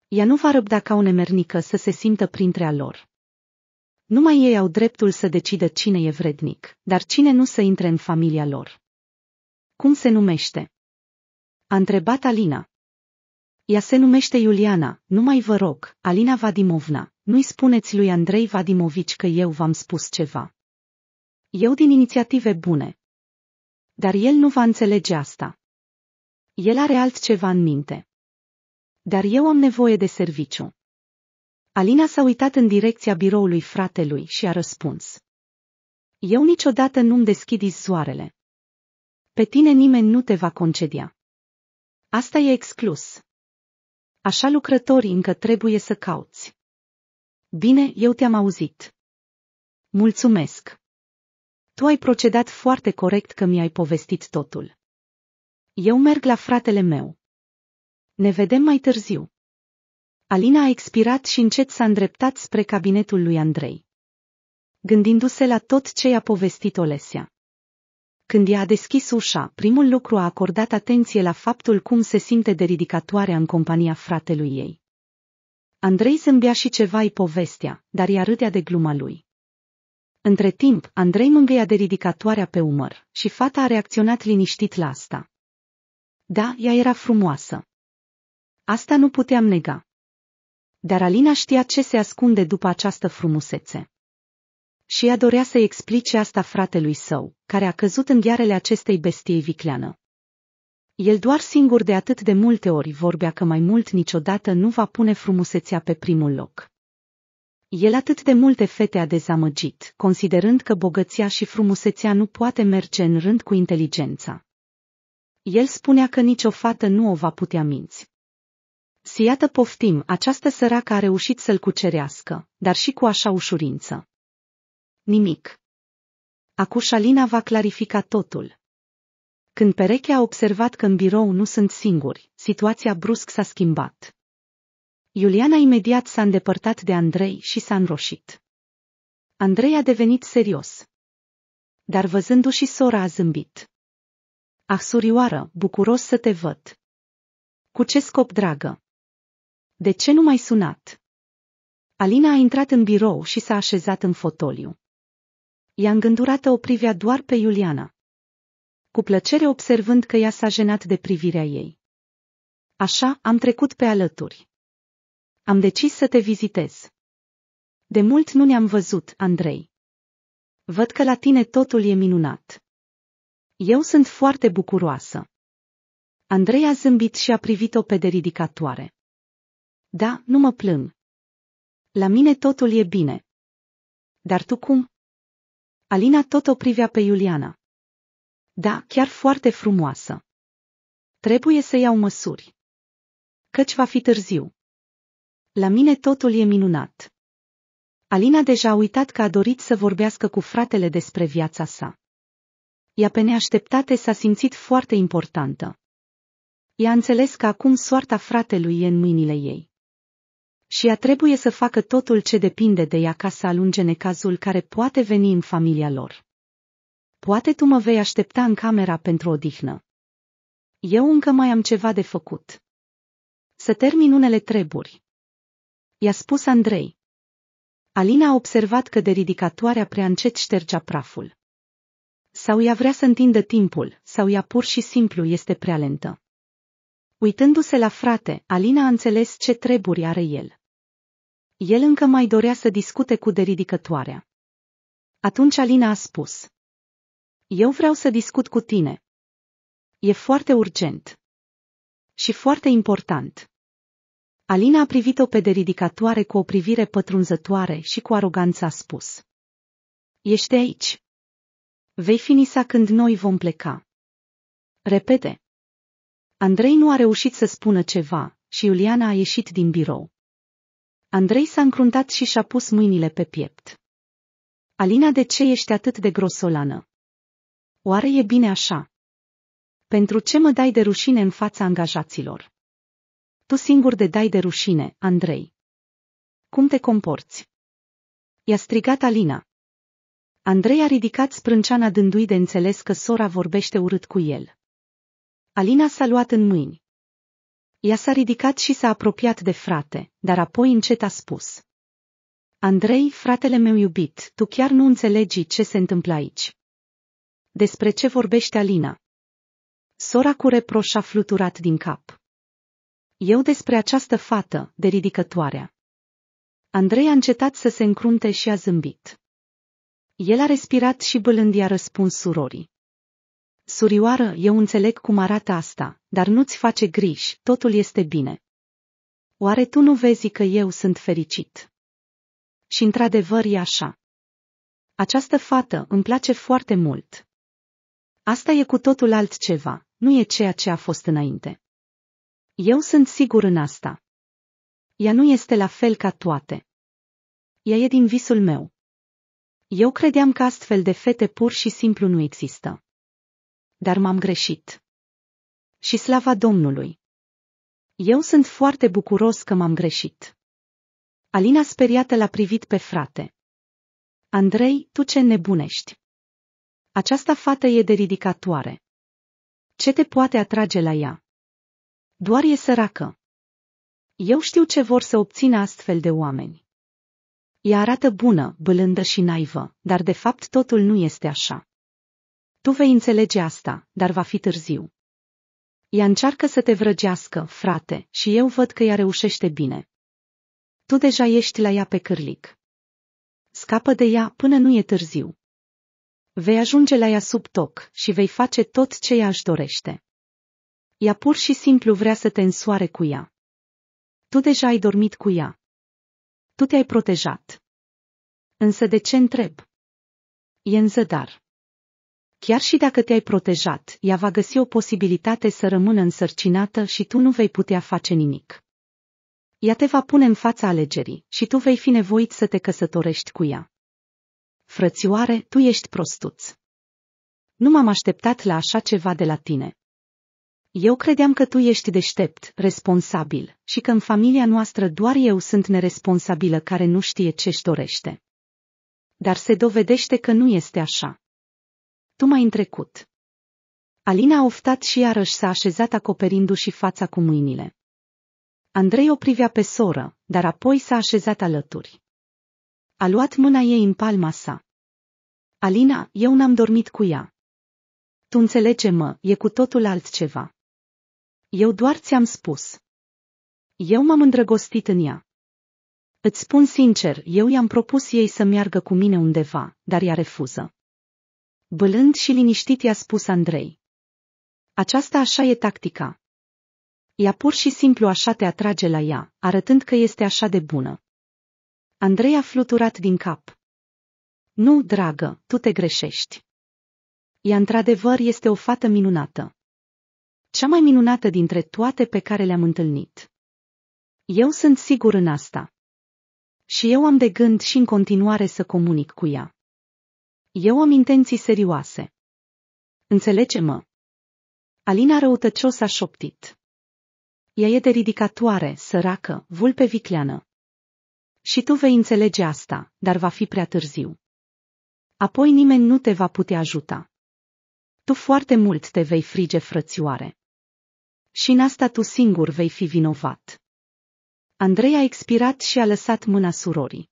A: Ea nu va răbda ca o nemernică să se simtă printre a lor. Numai ei au dreptul să decidă cine e vrednic, dar cine nu să intre în familia lor. Cum se numește? A întrebat Alina. Ea se numește Iuliana, nu mai vă rog, Alina Vadimovna, nu-i spuneți lui Andrei Vadimovici că eu v-am spus ceva. Eu din inițiative bune. Dar el nu va înțelege asta. El are altceva în minte. Dar eu am nevoie de serviciu. Alina s-a uitat în direcția biroului fratelui și a răspuns. Eu niciodată nu-mi deschid izoarele. Pe tine nimeni nu te va concedia. Asta e exclus. Așa lucrătorii încă trebuie să cauți. Bine, eu te-am auzit. Mulțumesc. Tu ai procedat foarte corect că mi-ai povestit totul. Eu merg la fratele meu. Ne vedem mai târziu. Alina a expirat și încet s-a îndreptat spre cabinetul lui Andrei. Gândindu-se la tot ce i-a povestit Olesia. Când i-a deschis ușa, primul lucru a acordat atenție la faptul cum se simte de ridicatoare în compania fratelui ei. Andrei zâmbea și ceva-i povestea, dar i-a râdea de gluma lui. Între timp, Andrei mângâia de ridicatoarea pe umăr și fata a reacționat liniștit la asta. Da, ea era frumoasă. Asta nu puteam nega. Dar Alina știa ce se ascunde după această frumusețe și ea dorea să-i explice asta fratelui său, care a căzut în ghearele acestei bestii vicleană. El doar singur de atât de multe ori vorbea că mai mult niciodată nu va pune frumusețea pe primul loc. El atât de multe fete a dezamăgit, considerând că bogăția și frumusețea nu poate merge în rând cu inteligența. El spunea că nicio fată nu o va putea minți. Siată poftim, această săracă a reușit să-l cucerească, dar și cu așa ușurință. Nimic. Acușalina va clarifica totul. Când perechea a observat că în birou nu sunt singuri, situația brusc s-a schimbat. Iuliana imediat s-a îndepărtat de Andrei și s-a înroșit. Andrei a devenit serios. Dar văzându-și sora a zâmbit. Ah, surioară, bucuros să te văd. Cu ce scop, dragă? De ce nu mai sunat? Alina a intrat în birou și s-a așezat în fotoliu. Ea îngândurată o privea doar pe Iuliana. Cu plăcere observând că ea s-a jenat de privirea ei. Așa am trecut pe alături. Am decis să te vizitez. De mult nu ne-am văzut, Andrei. Văd că la tine totul e minunat. Eu sunt foarte bucuroasă. Andrei a zâmbit și a privit-o pe deridicatoare. Da, nu mă plâng. La mine totul e bine. Dar tu cum? Alina tot o privea pe Iuliana. Da, chiar foarte frumoasă. Trebuie să iau măsuri. Căci va fi târziu. La mine totul e minunat. Alina deja a uitat că a dorit să vorbească cu fratele despre viața sa. Ea pe neașteptate s-a simțit foarte importantă. Ea a înțeles că acum soarta fratelui e în mâinile ei și ea trebuie să facă totul ce depinde de ea ca să alunge necazul care poate veni în familia lor. Poate tu mă vei aștepta în camera pentru odihnă. Eu încă mai am ceva de făcut. Să termin unele treburi. I-a spus Andrei. Alina a observat că de ridicatoarea prea încet ștergea praful. Sau ea vrea să întindă timpul, sau ea pur și simplu este prea lentă. Uitându-se la frate, Alina a înțeles ce treburi are el. El încă mai dorea să discute cu deridicătoarea. Atunci Alina a spus. Eu vreau să discut cu tine. E foarte urgent. Și foarte important. Alina a privit-o pe deridicatoare cu o privire pătrunzătoare și cu aroganță a spus. Ești aici. Vei finisa când noi vom pleca. Repete. Andrei nu a reușit să spună ceva și Iuliana a ieșit din birou. Andrei s-a încruntat și și-a pus mâinile pe piept. Alina, de ce ești atât de grosolană? Oare e bine așa? Pentru ce mă dai de rușine în fața angajaților? Tu singur de dai de rușine, Andrei. Cum te comporți? I-a strigat Alina. Andrei a ridicat sprânceana dându-i de înțeles că sora vorbește urât cu el. Alina s-a luat în mâini. Ea s-a ridicat și s-a apropiat de frate, dar apoi încet a spus. Andrei, fratele meu iubit, tu chiar nu înțelegi ce se întâmplă aici. Despre ce vorbește Alina? Sora cu reproș a fluturat din cap. Eu despre această fată, de ridicătoarea. Andrei a încetat să se încrunte și a zâmbit. El a respirat și bălând i-a răspuns surorii. Surioară, eu înțeleg cum arată asta, dar nu-ți face griji, totul este bine. Oare tu nu vezi că eu sunt fericit? Și într-adevăr e așa. Această fată îmi place foarte mult. Asta e cu totul altceva, nu e ceea ce a fost înainte. Eu sunt sigur în asta. Ea nu este la fel ca toate. Ea e din visul meu. Eu credeam că astfel de fete pur și simplu nu există dar m-am greșit. Și slava Domnului! Eu sunt foarte bucuros că m-am greșit. Alina speriată l-a privit pe frate. Andrei, tu ce nebunești! Această fată e de ridicatoare. Ce te poate atrage la ea? Doar e săracă. Eu știu ce vor să obțină astfel de oameni. Ea arată bună, blândă și naivă, dar de fapt totul nu este așa. Tu vei înțelege asta, dar va fi târziu. Ea încearcă să te vrăgească, frate, și eu văd că ea reușește bine. Tu deja ești la ea pe cârlic. Scapă de ea până nu e târziu. Vei ajunge la ea sub toc și vei face tot ce ea își dorește. Ea pur și simplu vrea să te însoare cu ea. Tu deja ai dormit cu ea. Tu te-ai protejat. Însă de ce întreb? E în zădar. Chiar și dacă te-ai protejat, ea va găsi o posibilitate să rămână însărcinată și tu nu vei putea face nimic. Ea te va pune în fața alegerii și tu vei fi nevoit să te căsătorești cu ea. Frățioare, tu ești prostuț. Nu m-am așteptat la așa ceva de la tine. Eu credeam că tu ești deștept, responsabil, și că în familia noastră doar eu sunt neresponsabilă care nu știe ce-și dorește. Dar se dovedește că nu este așa. Tu m-ai întrecut. Alina a oftat și iarăși s-a așezat acoperindu-și fața cu mâinile. Andrei o privea pe soră, dar apoi s-a așezat alături. A luat mâna ei în palma sa. Alina, eu n-am dormit cu ea. Tu înțelege-mă, e cu totul altceva. Eu doar ți-am spus. Eu m-am îndrăgostit în ea. Îți spun sincer, eu i-am propus ei să meargă cu mine undeva, dar ea refuză. Bălând și liniștit i-a spus Andrei. Aceasta așa e tactica. Ea pur și simplu așa te atrage la ea, arătând că este așa de bună. Andrei a fluturat din cap. Nu, dragă, tu te greșești. Ea într-adevăr este o fată minunată. Cea mai minunată dintre toate pe care le-am întâlnit. Eu sunt sigur în asta. Și eu am de gând și în continuare să comunic cu ea. Eu am intenții serioase. Înțelege-mă. Alina răutăcios a șoptit. Ea e de ridicatoare, săracă, vulpe vicleană. Și tu vei înțelege asta, dar va fi prea târziu. Apoi nimeni nu te va putea ajuta. Tu foarte mult te vei frige, frățioare. Și în asta tu singur vei fi vinovat. Andrei a expirat și a lăsat mâna surorii.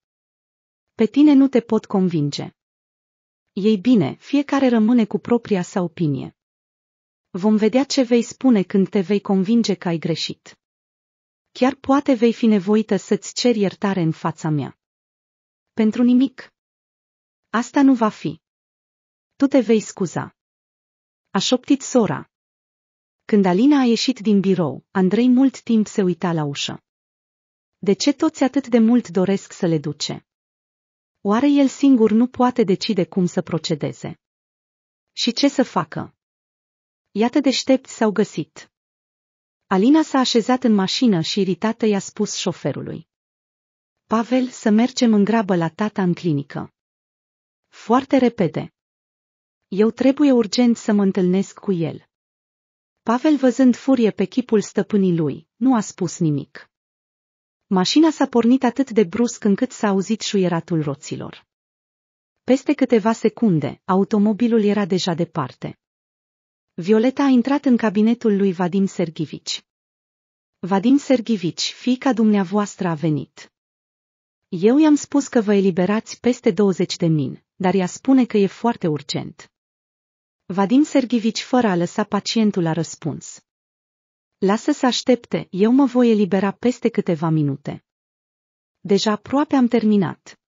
A: Pe tine nu te pot convinge. Ei bine, fiecare rămâne cu propria sa opinie. Vom vedea ce vei spune când te vei convinge că ai greșit. Chiar poate vei fi nevoită să-ți ceri iertare în fața mea. Pentru nimic. Asta nu va fi. Tu te vei scuza. A șoptit sora. Când Alina a ieșit din birou, Andrei mult timp se uita la ușă. De ce toți atât de mult doresc să le duce? Oare el singur nu poate decide cum să procedeze? Și ce să facă? Iată deștepți s-au găsit. Alina s-a așezat în mașină și iritată i-a spus șoferului. Pavel, să mergem în grabă la tata în clinică. Foarte repede. Eu trebuie urgent să mă întâlnesc cu el. Pavel văzând furie pe chipul stăpânii lui, nu a spus nimic. Mașina s-a pornit atât de brusc încât s-a auzit șuieratul roților. Peste câteva secunde, automobilul era deja departe. Violeta a intrat în cabinetul lui Vadim Sergivici. Vadim Sergivici, fiica dumneavoastră a venit. Eu i-am spus că vă eliberați peste 20 de min, dar ea spune că e foarte urgent. Vadim Sergivici fără a lăsa pacientul a răspuns. Lasă să aștepte, eu mă voi elibera peste câteva minute. Deja aproape am terminat.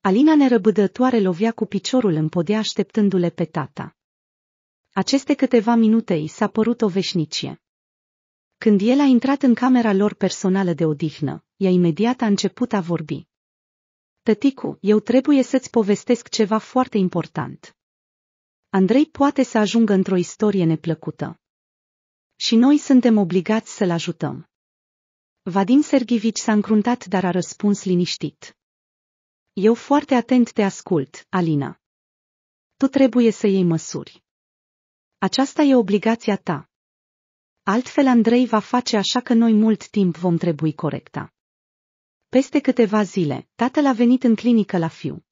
A: Alina nerăbdătoare lovia cu piciorul în podea așteptându-le pe tata. Aceste câteva minute i s-a părut o veșnicie. Când el a intrat în camera lor personală de odihnă, ea imediat a început a vorbi. Tăticu, eu trebuie să-ți povestesc ceva foarte important. Andrei poate să ajungă într-o istorie neplăcută și noi suntem obligați să-l ajutăm. Vadim Sergivici s-a încruntat, dar a răspuns liniștit. Eu foarte atent te ascult, Alina. Tu trebuie să iei măsuri. Aceasta e obligația ta. Altfel Andrei va face așa că noi mult timp vom trebui corecta. Peste câteva zile, tatăl a venit în clinică la fiu.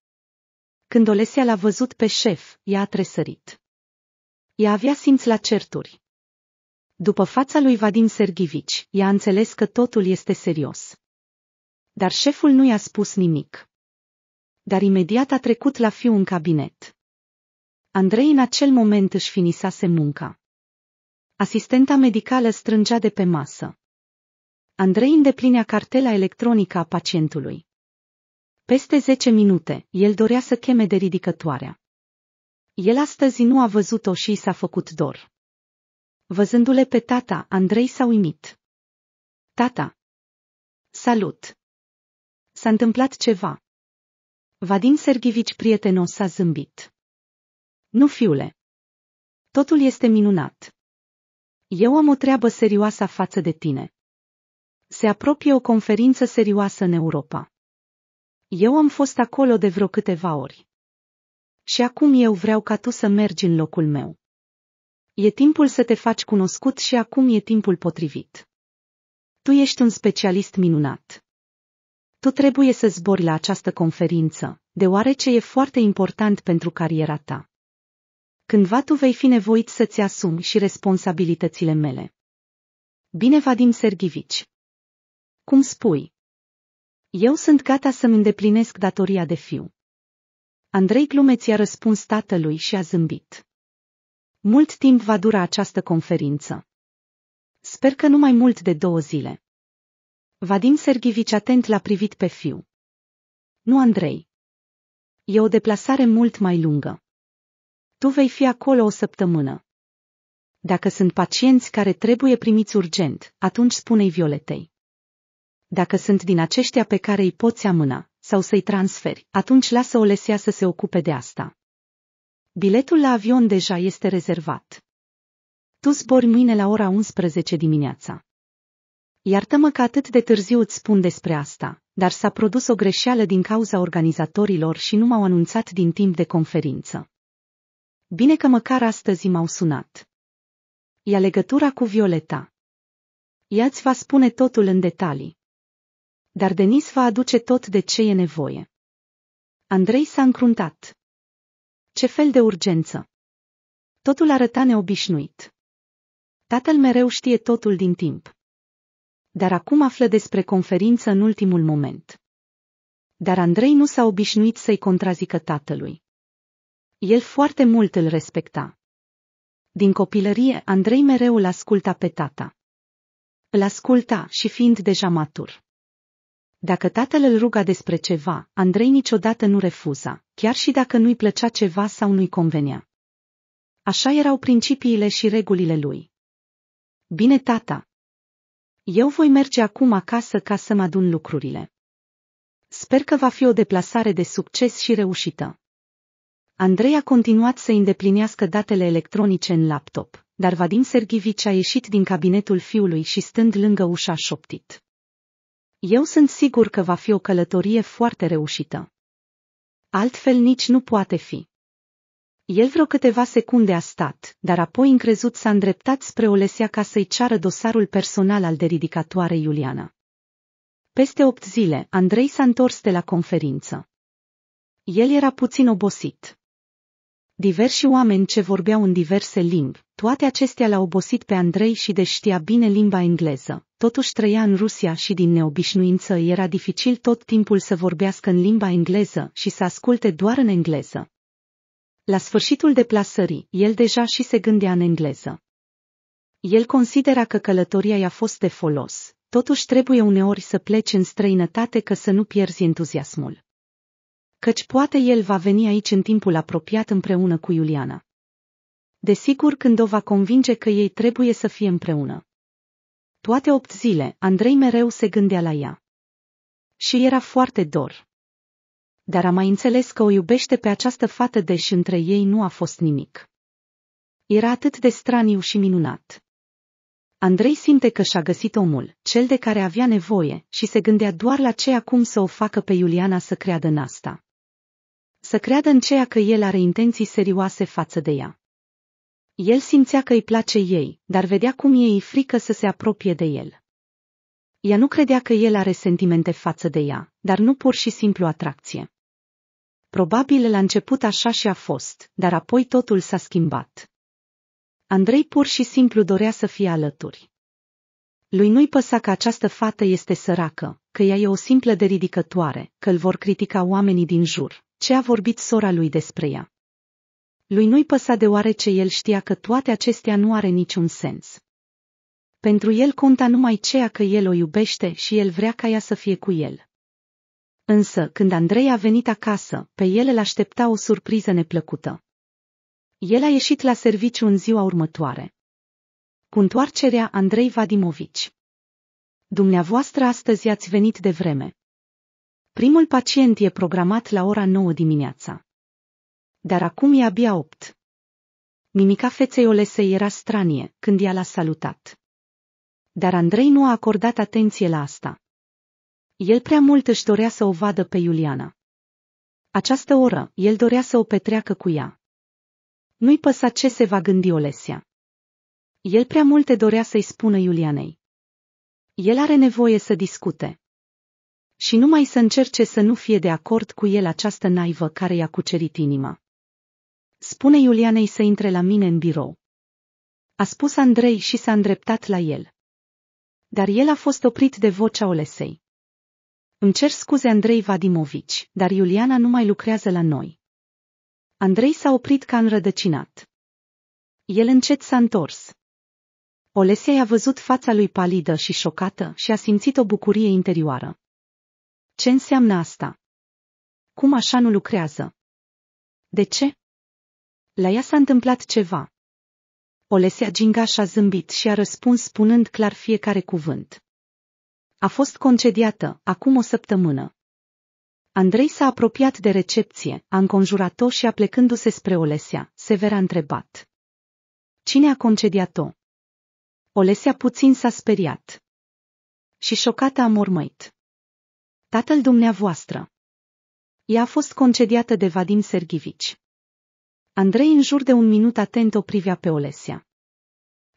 A: Când Olesia l-a văzut pe șef, ea a tresărit. Ea avea simț la certuri. După fața lui Vadim Sergivici, i-a înțeles că totul este serios. Dar șeful nu i-a spus nimic. Dar imediat a trecut la fiu în cabinet. Andrei în acel moment își finisase munca. Asistenta medicală strângea de pe masă. Andrei îndeplinea cartela electronică a pacientului. Peste zece minute, el dorea să cheme de ridicătoarea. El astăzi nu a văzut-o și i s-a făcut dor. Văzându-le pe tata, Andrei s-a uimit. Tata! Salut! S-a întâmplat ceva. Vadim Sergivici prietenos s-a zâmbit. Nu, fiule. Totul este minunat. Eu am o treabă serioasă față de tine. Se apropie o conferință serioasă în Europa. Eu am fost acolo de vreo câteva ori. Și acum eu vreau ca tu să mergi în locul meu. E timpul să te faci cunoscut și acum e timpul potrivit. Tu ești un specialist minunat. Tu trebuie să zbori la această conferință, deoarece e foarte important pentru cariera ta. Cândva tu vei fi nevoit să-ți asumi și responsabilitățile mele. Bine, Vadim Sergivici! Cum spui? Eu sunt gata să-mi îndeplinesc datoria de fiu. Andrei Glumeț i-a răspuns tatălui și a zâmbit. Mult timp va dura această conferință. Sper că nu mai mult de două zile. Vadim Sergivici atent l-a privit pe fiu. Nu Andrei. E o deplasare mult mai lungă. Tu vei fi acolo o săptămână. Dacă sunt pacienți care trebuie primiți urgent, atunci spune-i Violetei. Dacă sunt din aceștia pe care îi poți amâna, sau să-i transferi, atunci lasă Olesia să se ocupe de asta. Biletul la avion deja este rezervat. Tu zbori mâine la ora 11 dimineața. Iartă-mă că atât de târziu îți spun despre asta, dar s-a produs o greșeală din cauza organizatorilor și nu m-au anunțat din timp de conferință. Bine că măcar astăzi m-au sunat. Ia legătura cu Violeta. Ea îți va spune totul în detalii. Dar Denis va aduce tot de ce e nevoie. Andrei s-a încruntat. Ce fel de urgență? Totul arăta neobișnuit. Tatăl mereu știe totul din timp. Dar acum află despre conferință în ultimul moment. Dar Andrei nu s-a obișnuit să-i contrazică tatălui. El foarte mult îl respecta. Din copilărie, Andrei mereu îl asculta pe tata. Îl asculta și fiind deja matur. Dacă tatăl îl ruga despre ceva, Andrei niciodată nu refuza, chiar și dacă nu-i plăcea ceva sau nu-i convenea. Așa erau principiile și regulile lui. Bine, tata. Eu voi merge acum acasă ca să mă adun lucrurile. Sper că va fi o deplasare de succes și reușită. Andrei a continuat să îndeplinească datele electronice în laptop, dar Vadim Sergivici a ieșit din cabinetul fiului și stând lângă ușa șoptit. Eu sunt sigur că va fi o călătorie foarte reușită. Altfel nici nu poate fi. El vreo câteva secunde a stat, dar apoi încrezut s-a îndreptat spre Olesea ca să-i ceară dosarul personal al deridicatoare Iuliana. Peste opt zile, Andrei s-a întors de la conferință. El era puțin obosit. Diversi oameni ce vorbeau în diverse limbi, toate acestea l-au obosit pe Andrei și deși știa bine limba engleză, totuși trăia în Rusia și din neobișnuință era dificil tot timpul să vorbească în limba engleză și să asculte doar în engleză. La sfârșitul deplasării, el deja și se gândea în engleză. El considera că călătoria i-a fost de folos, totuși trebuie uneori să pleci în străinătate că să nu pierzi entuziasmul. Căci poate el va veni aici în timpul apropiat împreună cu Iuliana. Desigur când o va convinge că ei trebuie să fie împreună. Toate opt zile, Andrei mereu se gândea la ea. Și era foarte dor. Dar a mai înțeles că o iubește pe această fată, deși între ei nu a fost nimic. Era atât de straniu și minunat. Andrei simte că și-a găsit omul, cel de care avea nevoie, și se gândea doar la ce acum să o facă pe Iuliana să creadă în asta. Să creadă în ceea că el are intenții serioase față de ea. El simțea că îi place ei, dar vedea cum ei îi frică să se apropie de el. Ea nu credea că el are sentimente față de ea, dar nu pur și simplu atracție. Probabil la început așa și a fost, dar apoi totul s-a schimbat. Andrei pur și simplu dorea să fie alături. Lui nu-i păsa că această fată este săracă, că ea e o simplă deridicătoare, că îl vor critica oamenii din jur, ce a vorbit sora lui despre ea. Lui nu-i păsa deoarece el știa că toate acestea nu are niciun sens. Pentru el conta numai ceea că el o iubește și el vrea ca ea să fie cu el. Însă, când Andrei a venit acasă, pe el îl aștepta o surpriză neplăcută. El a ieșit la serviciu în ziua următoare. Cu întoarcerea Andrei Vadimovici. Dumneavoastră astăzi ați venit de vreme. Primul pacient e programat la ora 9 dimineața dar acum e abia opt. Mimica feței Olesei era stranie când ea l-a salutat. Dar Andrei nu a acordat atenție la asta. El prea mult își dorea să o vadă pe Iuliana. Această oră, el dorea să o petreacă cu ea. Nu-i păsa ce se va gândi Olesia. El prea multe dorea să-i spună Iulianei. El are nevoie să discute. Și numai să încerce să nu fie de acord cu el această naivă care i-a cucerit inima. Spune Iulianei să intre la mine în birou. A spus Andrei și s-a îndreptat la el. Dar el a fost oprit de vocea Olesei. Îmi cer scuze Andrei Vadimovici, dar Iuliana nu mai lucrează la noi. Andrei s-a oprit ca înrădăcinat. El încet s-a întors. Olesia i-a văzut fața lui palidă și șocată și a simțit o bucurie interioară. Ce înseamnă asta? Cum așa nu lucrează? De ce? la ea s-a întâmplat ceva. Olesea Gingaș a zâmbit și a răspuns spunând clar fiecare cuvânt. A fost concediată, acum o săptămână. Andrei s-a apropiat de recepție, a înconjurat-o și plecându se spre Olesea, sever a întrebat. Cine a concediat-o? Olesea puțin s-a speriat. Și șocată a mormăit. Tatăl dumneavoastră. Ea a fost concediată de Vadim Sergivici. Andrei în jur de un minut atent o privea pe Olesia.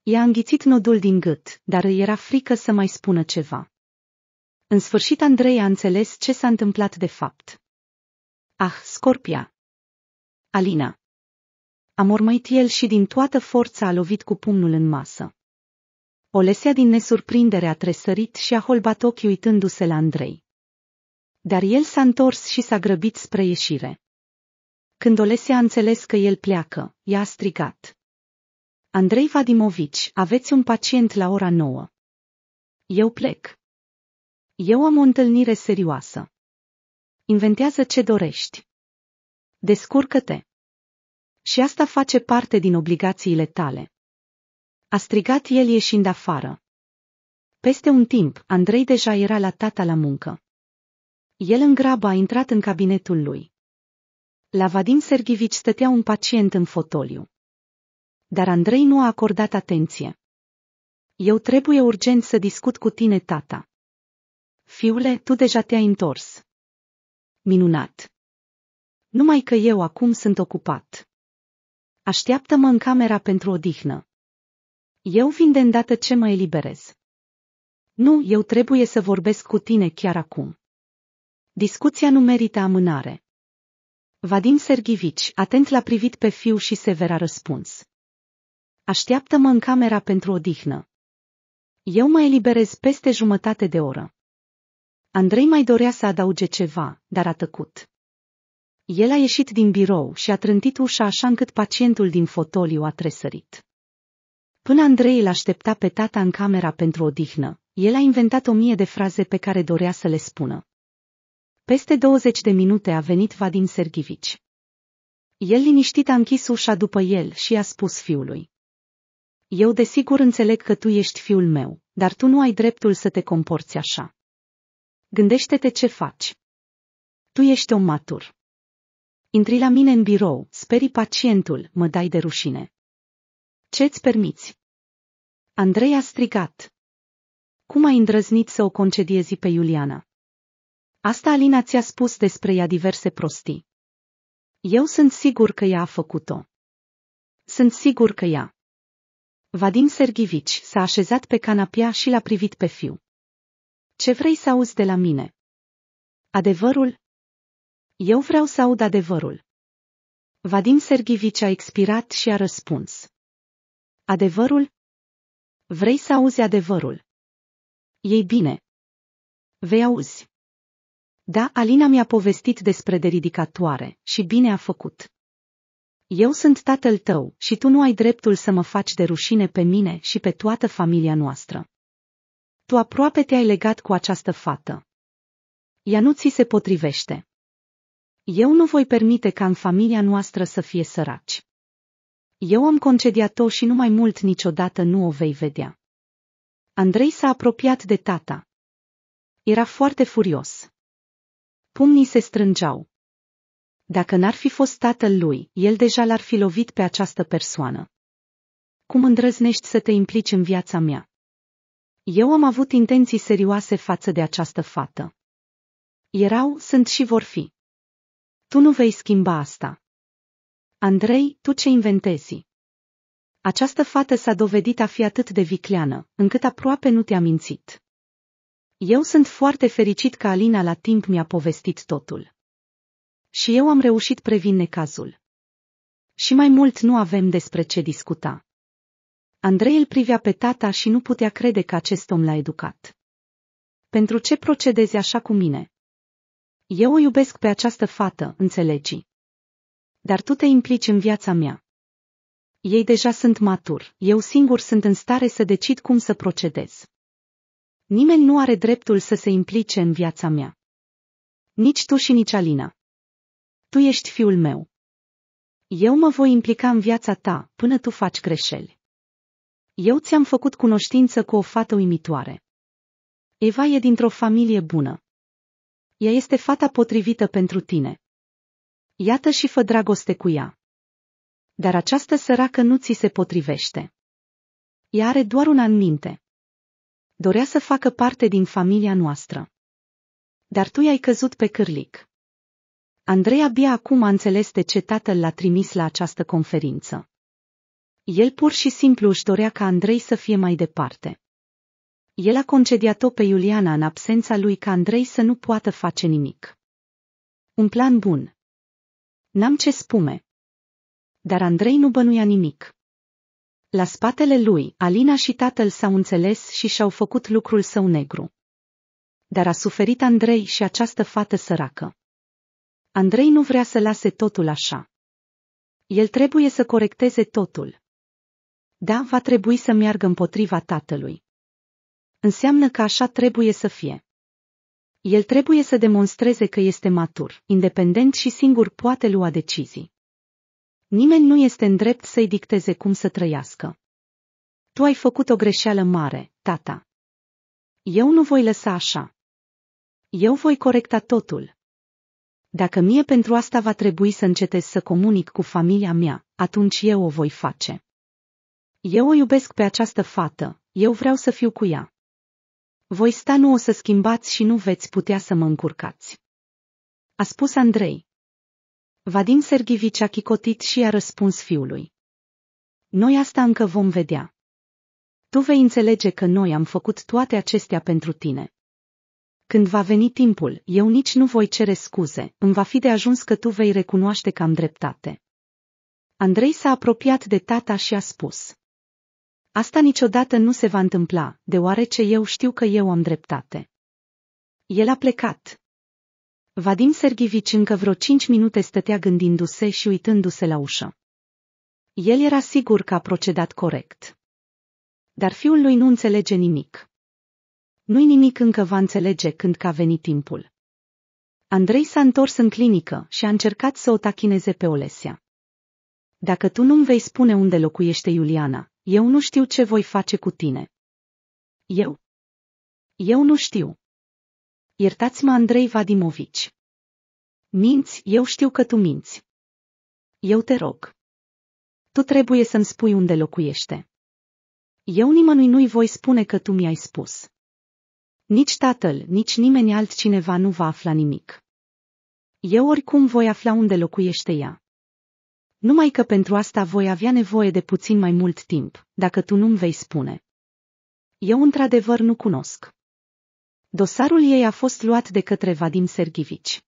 A: I-a înghițit nodul din gât, dar îi era frică să mai spună ceva. În sfârșit Andrei a înțeles ce s-a întâmplat de fapt. Ah, Scorpia! Alina! A mormăit el și din toată forța a lovit cu pumnul în masă. Olesia din nesurprindere a tresărit și a holbat ochii uitându-se la Andrei. Dar el s-a întors și s-a grăbit spre ieșire. Când Olesea a înțeles că el pleacă, i-a strigat. Andrei Vadimovici, aveți un pacient la ora nouă. Eu plec. Eu am o întâlnire serioasă. Inventează ce dorești. Descurcă-te. Și asta face parte din obligațiile tale. A strigat el ieșind afară. Peste un timp, Andrei deja era la tata la muncă. El în grabă a intrat în cabinetul lui. La Vadim Sergivici stătea un pacient în fotoliu. Dar Andrei nu a acordat atenție. Eu trebuie urgent să discut cu tine, tata. Fiule, tu deja te-ai întors. Minunat. Numai că eu acum sunt ocupat. Așteaptă-mă în camera pentru odihnă. Eu vin de îndată ce mă eliberez. Nu, eu trebuie să vorbesc cu tine chiar acum. Discuția nu merită amânare. Vadim Sergivici, atent l-a privit pe fiu și sever a răspuns. Așteaptă-mă în camera pentru odihnă. Eu mă eliberez peste jumătate de oră. Andrei mai dorea să adauge ceva, dar a tăcut. El a ieșit din birou și a trântit ușa așa încât pacientul din fotoliu a tresărit. Până Andrei îl aștepta pe tata în camera pentru odihnă, el a inventat o mie de fraze pe care dorea să le spună. Peste 20 de minute a venit Vadim Sergivici. El liniștit a închis ușa după el și a spus fiului. Eu desigur înțeleg că tu ești fiul meu, dar tu nu ai dreptul să te comporți așa. Gândește-te ce faci. Tu ești om matur. Intri la mine în birou, speri pacientul, mă dai de rușine. Ce-ți permiți? Andrei a strigat. Cum ai îndrăznit să o concediezi pe Iuliana? Asta Alina ți-a spus despre ea diverse prostii. Eu sunt sigur că ea a făcut-o. Sunt sigur că ea. Vadim Sergivici s-a așezat pe canapia și l-a privit pe fiu. Ce vrei să auzi de la mine? Adevărul? Eu vreau să aud adevărul. Vadim Sergivici a expirat și a răspuns. Adevărul? Vrei să auzi adevărul? Ei bine. Vei auzi. Da, Alina mi-a povestit despre deridicatoare și bine a făcut. Eu sunt tatăl tău și tu nu ai dreptul să mă faci de rușine pe mine și pe toată familia noastră. Tu aproape te-ai legat cu această fată. Ea nu ți se potrivește. Eu nu voi permite ca în familia noastră să fie săraci. Eu am concediat-o și nu mai mult niciodată nu o vei vedea. Andrei s-a apropiat de tata. Era foarte furios. Pumnii se strângeau. Dacă n-ar fi fost tatăl lui, el deja l-ar fi lovit pe această persoană. Cum îndrăznești să te implici în viața mea? Eu am avut intenții serioase față de această fată. Erau, sunt și vor fi. Tu nu vei schimba asta. Andrei, tu ce inventezi? Această fată s-a dovedit a fi atât de vicleană, încât aproape nu te-a mințit. Eu sunt foarte fericit că Alina la timp mi-a povestit totul. Și eu am reușit previn necazul. Și mai mult nu avem despre ce discuta. Andrei îl privea pe tata și nu putea crede că acest om l-a educat. Pentru ce procedezi așa cu mine? Eu o iubesc pe această fată, înțelegi. Dar tu te implici în viața mea. Ei deja sunt matur, eu singur sunt în stare să decid cum să procedez. Nimeni nu are dreptul să se implice în viața mea. Nici tu și nici Alina. Tu ești fiul meu. Eu mă voi implica în viața ta până tu faci greșeli. Eu ți-am făcut cunoștință cu o fată uimitoare. Eva e dintr-o familie bună. Ea este fata potrivită pentru tine. Iată și fă dragoste cu ea. Dar această săracă nu ți se potrivește. Ea are doar un an minte dorea să facă parte din familia noastră. Dar tu i-ai căzut pe cârlic. Andrei abia acum a înțeles de ce tatăl l-a trimis la această conferință. El pur și simplu își dorea ca Andrei să fie mai departe. El a concediat-o pe Iuliana în absența lui ca Andrei să nu poată face nimic. Un plan bun. N-am ce spume. Dar Andrei nu bănuia nimic. La spatele lui, Alina și tatăl s-au înțeles și și-au făcut lucrul său negru. Dar a suferit Andrei și această fată săracă. Andrei nu vrea să lase totul așa. El trebuie să corecteze totul. Da, va trebui să meargă împotriva tatălui. Înseamnă că așa trebuie să fie. El trebuie să demonstreze că este matur, independent și singur poate lua decizii. Nimeni nu este în drept să-i dicteze cum să trăiască. Tu ai făcut o greșeală mare, tata. Eu nu voi lăsa așa. Eu voi corecta totul. Dacă mie pentru asta va trebui să încetez să comunic cu familia mea, atunci eu o voi face. Eu o iubesc pe această fată, eu vreau să fiu cu ea. Voi sta nu o să schimbați și nu veți putea să mă încurcați. A spus Andrei, Vadim Sergivici a chicotit și a răspuns fiului. Noi asta încă vom vedea. Tu vei înțelege că noi am făcut toate acestea pentru tine. Când va veni timpul, eu nici nu voi cere scuze, îmi va fi de ajuns că tu vei recunoaște că am dreptate. Andrei s-a apropiat de tata și a spus. Asta niciodată nu se va întâmpla, deoarece eu știu că eu am dreptate. El a plecat. Vadim Sergivici încă vreo cinci minute stătea gândindu-se și uitându-se la ușă. El era sigur că a procedat corect. Dar fiul lui nu înțelege nimic. Nu-i nimic încă va înțelege când că a venit timpul. Andrei s-a întors în clinică și a încercat să o tachineze pe Olesia. Dacă tu nu-mi vei spune unde locuiește Iuliana, eu nu știu ce voi face cu tine. Eu? Eu nu știu. Iertați-mă, Andrei Vadimovici. Minți, eu știu că tu minți. Eu te rog. Tu trebuie să-mi spui unde locuiește. Eu nimănui nu-i voi spune că tu mi-ai spus. Nici tatăl, nici nimeni altcineva nu va afla nimic. Eu oricum voi afla unde locuiește ea. Numai că pentru asta voi avea nevoie de puțin mai mult timp, dacă tu nu-mi vei spune. Eu într-adevăr nu cunosc. Dosarul ei a fost luat de către Vadim Sergivici.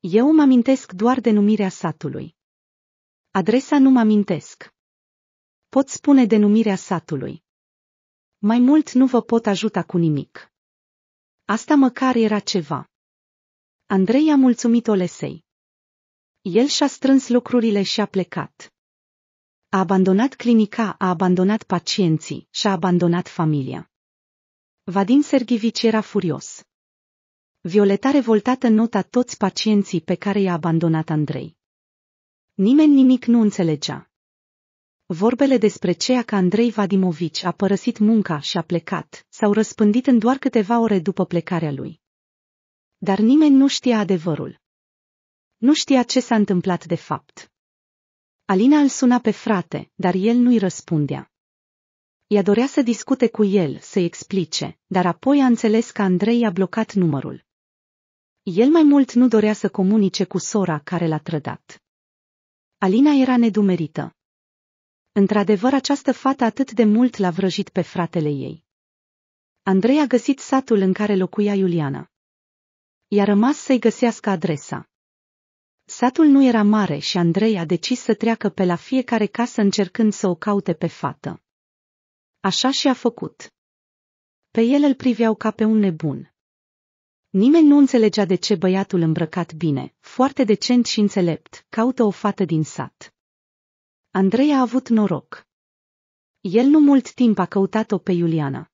A: Eu mă amintesc doar denumirea satului. Adresa nu mă amintesc. Pot spune denumirea satului. Mai mult nu vă pot ajuta cu nimic. Asta măcar era ceva. Andrei a mulțumit Olesei. El și-a strâns lucrurile și a plecat. A abandonat clinica, a abandonat pacienții și a abandonat familia. Vadim Sergivici era furios. Violeta revoltată nota toți pacienții pe care i-a abandonat Andrei. Nimeni nimic nu înțelegea. Vorbele despre ceea că Andrei Vadimovici a părăsit munca și a plecat s-au răspândit în doar câteva ore după plecarea lui. Dar nimeni nu știa adevărul. Nu știa ce s-a întâmplat de fapt. Alina îl suna pe frate, dar el nu-i răspundea. Ea dorea să discute cu el, să-i explice, dar apoi a înțeles că Andrei a blocat numărul. El mai mult nu dorea să comunice cu sora care l-a trădat. Alina era nedumerită. Într-adevăr, această fată atât de mult l-a vrăjit pe fratele ei. Andrei a găsit satul în care locuia Iuliana. I-a rămas să-i găsească adresa. Satul nu era mare și Andrei a decis să treacă pe la fiecare casă încercând să o caute pe fată. Așa și-a făcut. Pe el îl priveau ca pe un nebun. Nimeni nu înțelegea de ce băiatul îmbrăcat bine, foarte decent și înțelept, caută o fată din sat. Andrei a avut noroc. El nu mult timp a căutat-o pe Iuliana.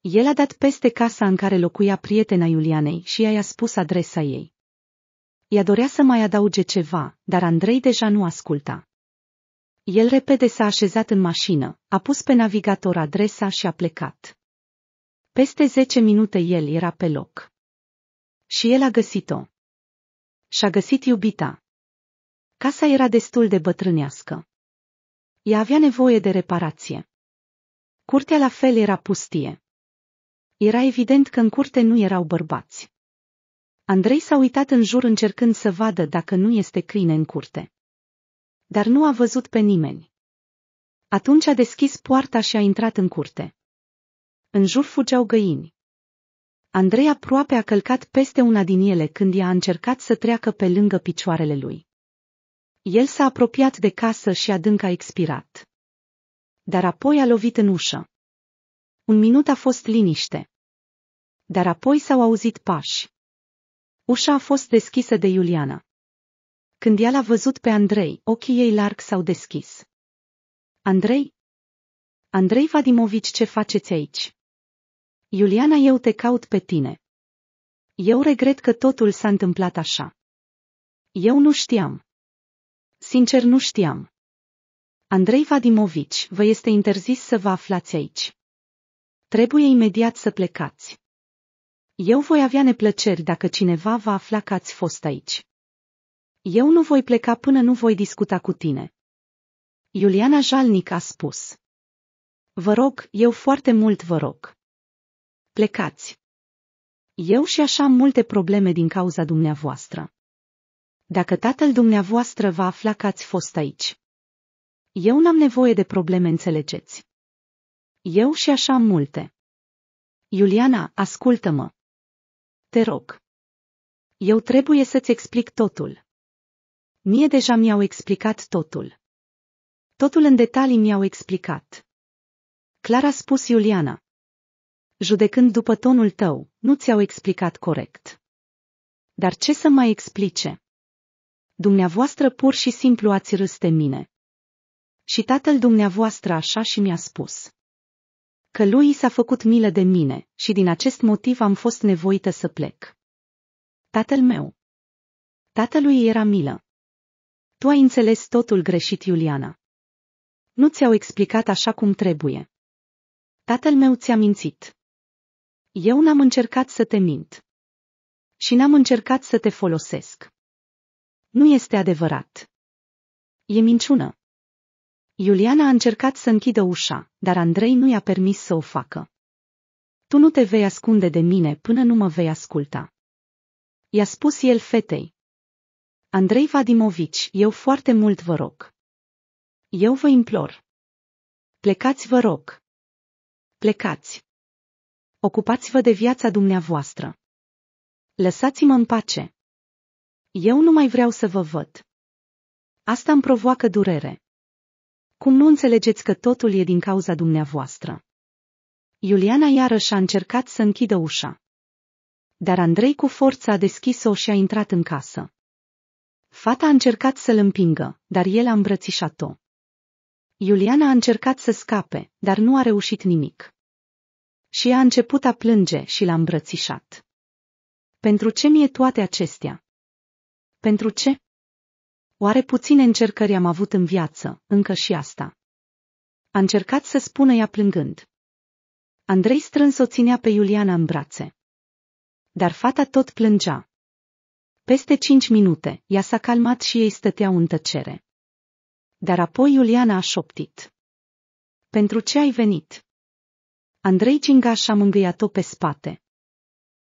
A: El a dat peste casa în care locuia prietena Iulianei și i-a spus adresa ei. Ea dorea să mai adauge ceva, dar Andrei deja nu asculta. El repede s-a așezat în mașină, a pus pe navigator adresa și a plecat. Peste zece minute el era pe loc. Și el a găsit-o. Și-a găsit iubita. Casa era destul de bătrânească. Ea avea nevoie de reparație. Curtea la fel era pustie. Era evident că în curte nu erau bărbați. Andrei s-a uitat în jur încercând să vadă dacă nu este câine în curte dar nu a văzut pe nimeni. Atunci a deschis poarta și a intrat în curte. În jur fugeau găini. Andrei aproape a călcat peste una din ele când i a încercat să treacă pe lângă picioarele lui. El s-a apropiat de casă și adânc a expirat. Dar apoi a lovit în ușă. Un minut a fost liniște. Dar apoi s-au auzit pași. Ușa a fost deschisă de Iuliana. Când ea l-a văzut pe Andrei, ochii ei larg s-au deschis. Andrei? Andrei Vadimovici, ce faceți aici? Iuliana, eu te caut pe tine. Eu regret că totul s-a întâmplat așa. Eu nu știam. Sincer, nu știam. Andrei Vadimovici, vă este interzis să vă aflați aici. Trebuie imediat să plecați. Eu voi avea neplăceri dacă cineva va afla că ați fost aici. Eu nu voi pleca până nu voi discuta cu tine. Iuliana Jalnic a spus. Vă rog, eu foarte mult vă rog. Plecați. Eu și așa am multe probleme din cauza dumneavoastră. Dacă tatăl dumneavoastră va afla că ați fost aici. Eu n-am nevoie de probleme, înțelegeți. Eu și așa am multe. Iuliana, ascultă-mă. Te rog. Eu trebuie să-ți explic totul. Mie deja mi-au explicat totul. Totul în detalii mi-au explicat. Clar a spus Iuliana. Judecând după tonul tău, nu ți-au explicat corect. Dar ce să mai explice? Dumneavoastră pur și simplu ați râs de mine. Și tatăl dumneavoastră așa și mi-a spus. Că lui s-a făcut milă de mine și din acest motiv am fost nevoită să plec. Tatăl meu. Tatălui era milă. Tu ai înțeles totul greșit, Iuliana. Nu ți-au explicat așa cum trebuie. Tatăl meu ți-a mințit. Eu n-am încercat să te mint. Și n-am încercat să te folosesc. Nu este adevărat. E minciună. Iuliana a încercat să închidă ușa, dar Andrei nu i-a permis să o facă. Tu nu te vei ascunde de mine până nu mă vei asculta. I-a spus el fetei, Andrei Vadimovici, eu foarte mult vă rog. Eu vă implor. Plecați, vă rog. Plecați. Ocupați-vă de viața dumneavoastră. Lăsați-mă în pace. Eu nu mai vreau să vă văd. Asta îmi provoacă durere. Cum nu înțelegeți că totul e din cauza dumneavoastră? Iuliana iarăși a încercat să închidă ușa. Dar Andrei cu forță a deschis-o și a intrat în casă. Fata a încercat să-l împingă, dar el a îmbrățișat-o. Iuliana a încercat să scape, dar nu a reușit nimic. Și a început a plânge și l-a îmbrățișat. Pentru ce mi-e toate acestea? Pentru ce? Oare puține încercări am avut în viață, încă și asta? A încercat să spună ea plângând. Andrei strâns o ținea pe Iuliana în brațe. Dar fata tot plângea, peste cinci minute, ea s-a calmat și ei stăteau în tăcere. Dar apoi Iuliana a șoptit. Pentru ce ai venit? Andrei Gingaș a mângâiat-o pe spate.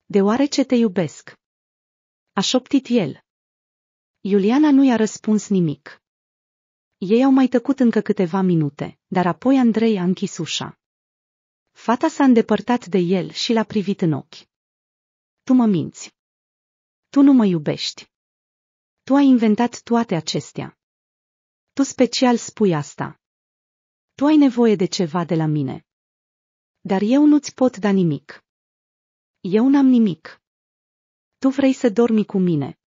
A: Deoarece te iubesc. A șoptit el. Iuliana nu i-a răspuns nimic. Ei au mai tăcut încă câteva minute, dar apoi Andrei a închis ușa. Fata s-a îndepărtat de el și l-a privit în ochi. Tu mă minți. Tu nu mă iubești. Tu ai inventat toate acestea. Tu special spui asta. Tu ai nevoie de ceva de la mine. Dar eu nu-ți pot da nimic. Eu n-am nimic. Tu vrei să dormi cu mine.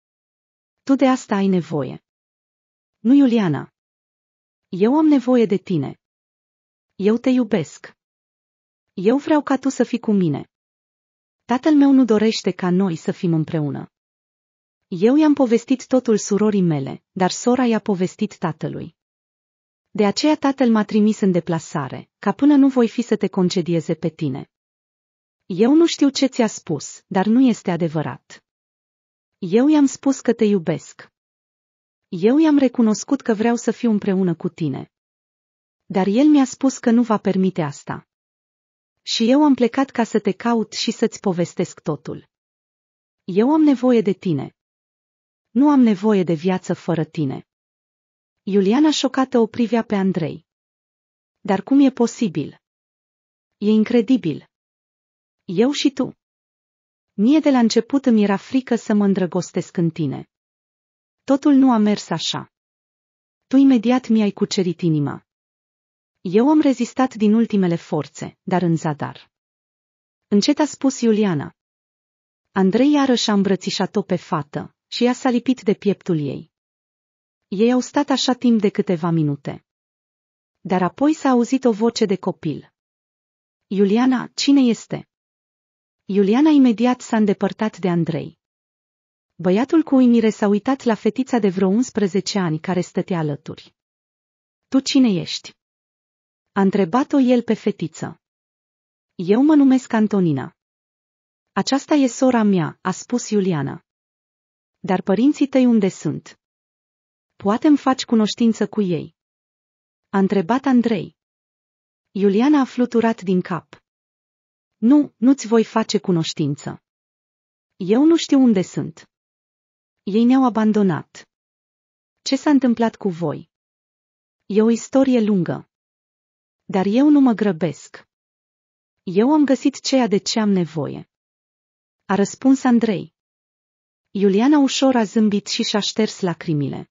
A: Tu de asta ai nevoie. Nu, Iuliana. Eu am nevoie de tine. Eu te iubesc. Eu vreau ca tu să fii cu mine. Tatăl meu nu dorește ca noi să fim împreună. Eu i-am povestit totul surorii mele, dar sora i-a povestit tatălui. De aceea tatăl m-a trimis în deplasare, ca până nu voi fi să te concedieze pe tine. Eu nu știu ce ți-a spus, dar nu este adevărat. Eu i-am spus că te iubesc. Eu i-am recunoscut că vreau să fiu împreună cu tine. Dar el mi-a spus că nu va permite asta. Și eu am plecat ca să te caut și să-ți povestesc totul. Eu am nevoie de tine, nu am nevoie de viață fără tine. Iuliana șocată o privea pe Andrei. Dar cum e posibil? E incredibil. Eu și tu. Mie de la început îmi era frică să mă îndrăgostesc în tine. Totul nu a mers așa. Tu imediat mi-ai cucerit inima. Eu am rezistat din ultimele forțe, dar în zadar. Încet a spus Iuliana. Andrei iarăși a îmbrățișat-o pe fată, și ea s-a lipit de pieptul ei. Ei au stat așa timp de câteva minute. Dar apoi s-a auzit o voce de copil. Iuliana, cine este? Iuliana imediat s-a îndepărtat de Andrei. Băiatul cu uimire s-a uitat la fetița de vreo 11 ani care stătea alături. Tu cine ești? A întrebat-o el pe fetiță. Eu mă numesc Antonina. Aceasta e sora mea, a spus Iuliana. Dar părinții tăi unde sunt? Poate îmi faci cunoștință cu ei? A întrebat Andrei. Iuliana a fluturat din cap. Nu, nu-ți voi face cunoștință. Eu nu știu unde sunt. Ei ne-au abandonat. Ce s-a întâmplat cu voi? E o istorie lungă. Dar eu nu mă grăbesc. Eu am găsit ceea de ce am nevoie. A răspuns Andrei. Iuliana ușor a zâmbit și și-a șters lacrimile.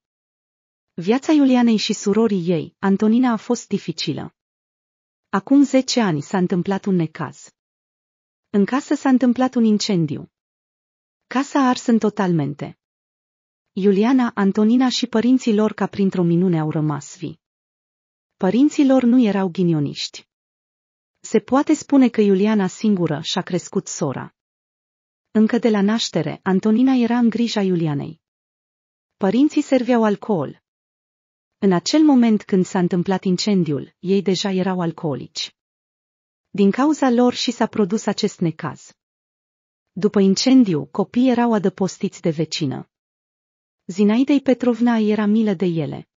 A: Viața Iulianei și surorii ei, Antonina, a fost dificilă. Acum zece ani s-a întâmplat un necaz. În casă s-a întâmplat un incendiu. Casa a ars în totalmente. Iuliana, Antonina și părinții lor ca printr-o minune au rămas vii. Părinții lor nu erau ghinioniști. Se poate spune că Iuliana singură și-a crescut sora. Încă de la naștere, Antonina era în grija Iulianei. Părinții serveau alcool. În acel moment când s-a întâmplat incendiul, ei deja erau alcoolici. Din cauza lor și s-a produs acest necaz. După incendiu, copiii erau adăpostiți de vecină. Zinaidei Petrovna era milă de ele.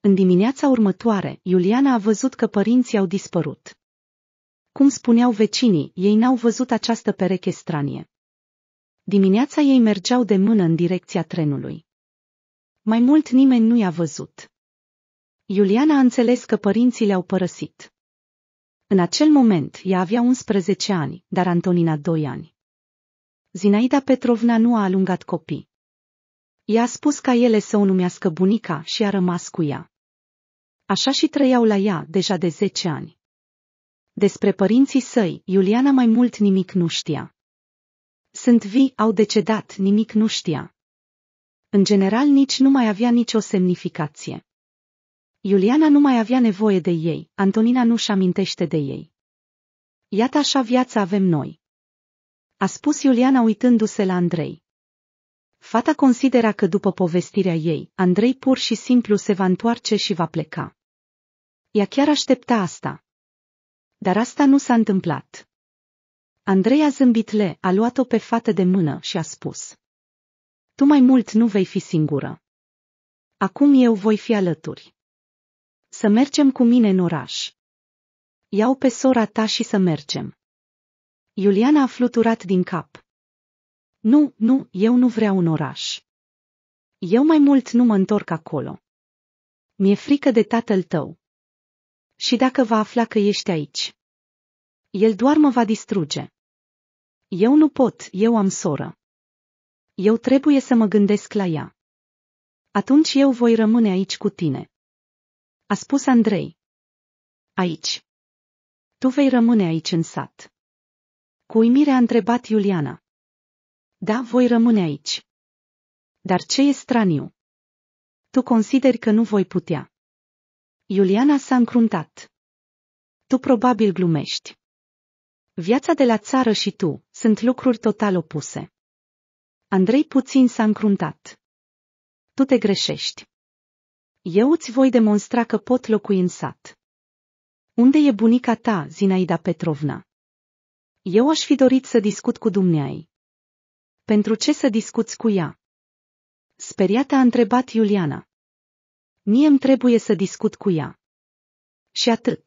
A: În dimineața următoare, Iuliana a văzut că părinții au dispărut. Cum spuneau vecinii, ei n-au văzut această pereche stranie. Dimineața ei mergeau de mână în direcția trenului. Mai mult nimeni nu i-a văzut. Iuliana a înțeles că părinții le-au părăsit. În acel moment ea avea 11 ani, dar Antonina 2 ani. Zinaida Petrovna nu a alungat copii. I-a spus ca ele să o numească bunica și a rămas cu ea. Așa și trăiau la ea deja de 10 ani. Despre părinții săi, Iuliana mai mult nimic nu știa. Sunt vii, au decedat, nimic nu știa. În general nici nu mai avea nicio semnificație. Iuliana nu mai avea nevoie de ei, Antonina nu-și amintește de ei. Iată așa viața avem noi. A spus Iuliana uitându-se la Andrei. Fata considera că după povestirea ei, Andrei pur și simplu se va întoarce și va pleca. Ea chiar aștepta asta. Dar asta nu s-a întâmplat. Andreea zâmbitle, a luat-o pe fată de mână și a spus. Tu mai mult nu vei fi singură. Acum eu voi fi alături. Să mergem cu mine în oraș. Iau pe sora ta și să mergem. Iuliana a fluturat din cap. Nu, nu, eu nu vreau un oraș. Eu mai mult nu mă întorc acolo. Mi-e frică de tatăl tău. Și dacă va afla că ești aici, el doar mă va distruge. Eu nu pot, eu am soră. Eu trebuie să mă gândesc la ea. Atunci eu voi rămâne aici cu tine. A spus Andrei. Aici. Tu vei rămâne aici în sat. Cu uimire a întrebat Iuliana. Da, voi rămâne aici. Dar ce e straniu? Tu consideri că nu voi putea. Iuliana s-a încruntat. Tu probabil glumești. Viața de la țară și tu, sunt lucruri total opuse. Andrei puțin s-a încruntat. Tu te greșești. Eu îți voi demonstra că pot locui în sat. Unde e bunica ta, Zinaida Petrovna? Eu aș fi dorit să discut cu dumneai. Pentru ce să discuți cu ea? Speriată a întrebat Iuliana. Mie îmi trebuie să discut cu ea. Și atât.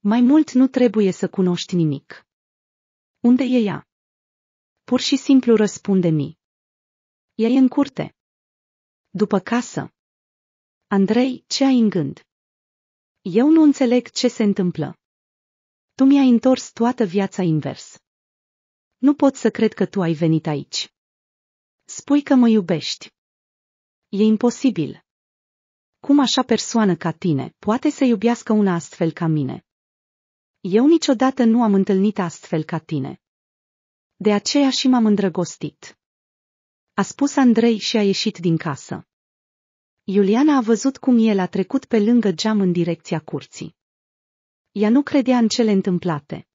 A: Mai mult nu trebuie să cunoști nimic. Unde e ea? Pur și simplu răspunde-mi. Ea e în curte. După casă. Andrei, ce ai în gând? Eu nu înțeleg ce se întâmplă. Tu mi-ai întors toată viața invers. Nu pot să cred că tu ai venit aici. Spui că mă iubești. E imposibil. Cum așa persoană ca tine poate să iubească una astfel ca mine? Eu niciodată nu am întâlnit astfel ca tine. De aceea și m-am îndrăgostit. A spus Andrei și a ieșit din casă. Iuliana a văzut cum el a trecut pe lângă geam în direcția curții. Ea nu credea în cele întâmplate.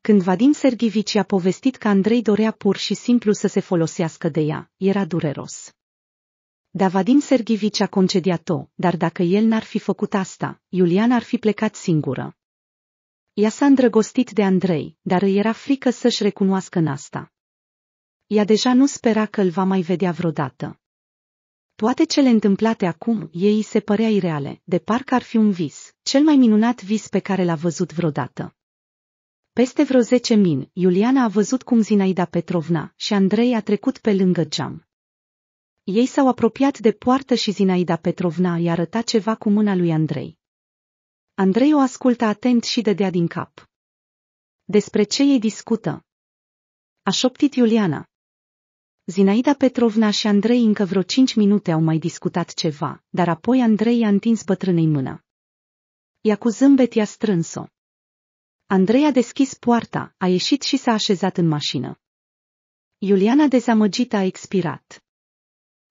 A: Când Vadim Sergivici a povestit că Andrei dorea pur și simplu să se folosească de ea, era dureros. Da Vadim Sergivici a concediat-o, dar dacă el n-ar fi făcut asta, Iuliana ar fi plecat singură. Ea s-a îndrăgostit de Andrei, dar îi era frică să-și recunoască în asta. Ea deja nu spera că îl va mai vedea vreodată. Toate cele întâmplate acum ei se părea ireale, de parcă ar fi un vis, cel mai minunat vis pe care l-a văzut vreodată. Peste vreo zece min, Iuliana a văzut cum Zinaida Petrovna și Andrei a trecut pe lângă geam. Ei s-au apropiat de poartă și Zinaida Petrovna i-a arătat ceva cu mâna lui Andrei. Andrei o ascultă atent și dădea din cap. Despre ce ei discută? A șoptit Iuliana. Zinaida Petrovna și Andrei încă vreo cinci minute au mai discutat ceva, dar apoi Andrei i-a întins bătrânei mână. Ea cu zâmbet i-a strâns-o. Andrei a deschis poarta, a ieșit și s-a așezat în mașină. Iuliana dezamăgită a expirat.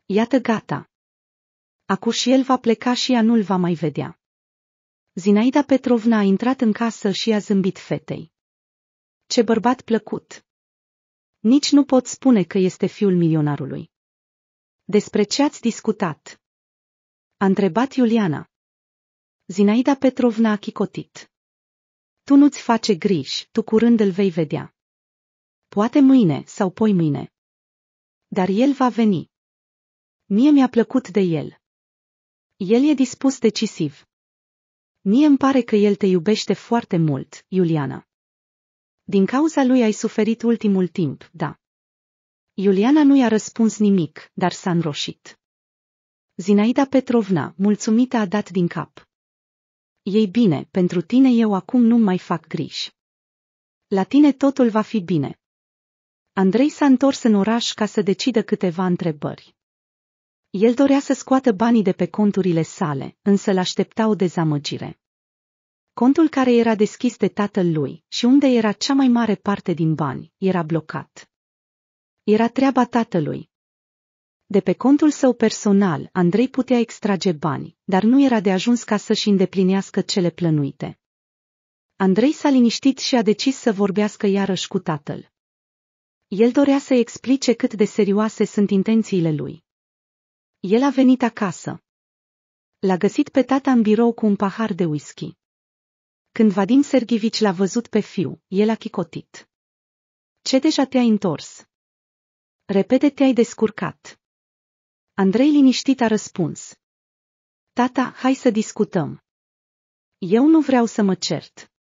A: Iată gata. Acu și el va pleca și ea nu-l va mai vedea. Zinaida Petrovna a intrat în casă și a zâmbit fetei. Ce bărbat plăcut! Nici nu pot spune că este fiul milionarului. Despre ce ați discutat? A întrebat Iuliana. Zinaida Petrovna a chicotit. Tu nu-ți face griji, tu curând îl vei vedea. Poate mâine sau poi mâine. Dar el va veni. Mie mi-a plăcut de el. El e dispus decisiv. Mie îmi pare că el te iubește foarte mult, Iuliana. Din cauza lui ai suferit ultimul timp, da. Iuliana nu i-a răspuns nimic, dar s-a înroșit. Zinaida Petrovna, mulțumită, a dat din cap. Ei bine, pentru tine eu acum nu mai fac griji. La tine totul va fi bine. Andrei s-a întors în oraș ca să decidă câteva întrebări. El dorea să scoată banii de pe conturile sale, însă l-aștepta o dezamăgire. Contul care era deschis de tatăl lui și unde era cea mai mare parte din bani, era blocat. Era treaba tatălui. De pe contul său personal, Andrei putea extrage bani, dar nu era de ajuns ca să-și îndeplinească cele plănuite. Andrei s-a liniștit și a decis să vorbească iarăși cu tatăl. El dorea să explice cât de serioase sunt intențiile lui. El a venit acasă. L-a găsit pe tata în birou cu un pahar de whisky. Când Vadim Sergivici l-a văzut pe fiu, el a chicotit. Ce deja te-ai întors? Repede te-ai descurcat. Andrei liniștit a răspuns. Tata, hai să discutăm. Eu nu vreau să mă cert.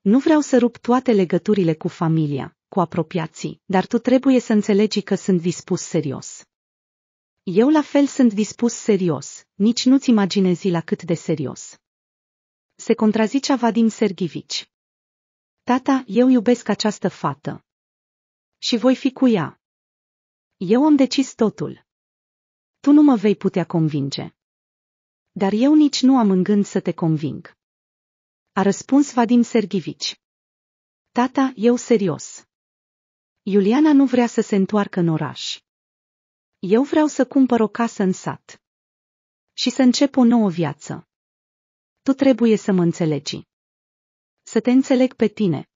A: Nu vreau să rup toate legăturile cu familia, cu apropiații, dar tu trebuie să înțelegi că sunt dispus serios. Eu la fel sunt dispus serios, nici nu-ți imaginezi la cât de serios. Se contrazicea Vadim Sergivici. Tata, eu iubesc această fată. Și voi fi cu ea. Eu am decis totul. Tu nu mă vei putea convinge. Dar eu nici nu am în gând să te conving. A răspuns Vadim Sergivici. Tata, eu serios. Iuliana nu vrea să se întoarcă în oraș. Eu vreau să cumpăr o casă în sat. Și să încep o nouă viață. Tu trebuie să mă înțelegi. Să te înțeleg pe tine.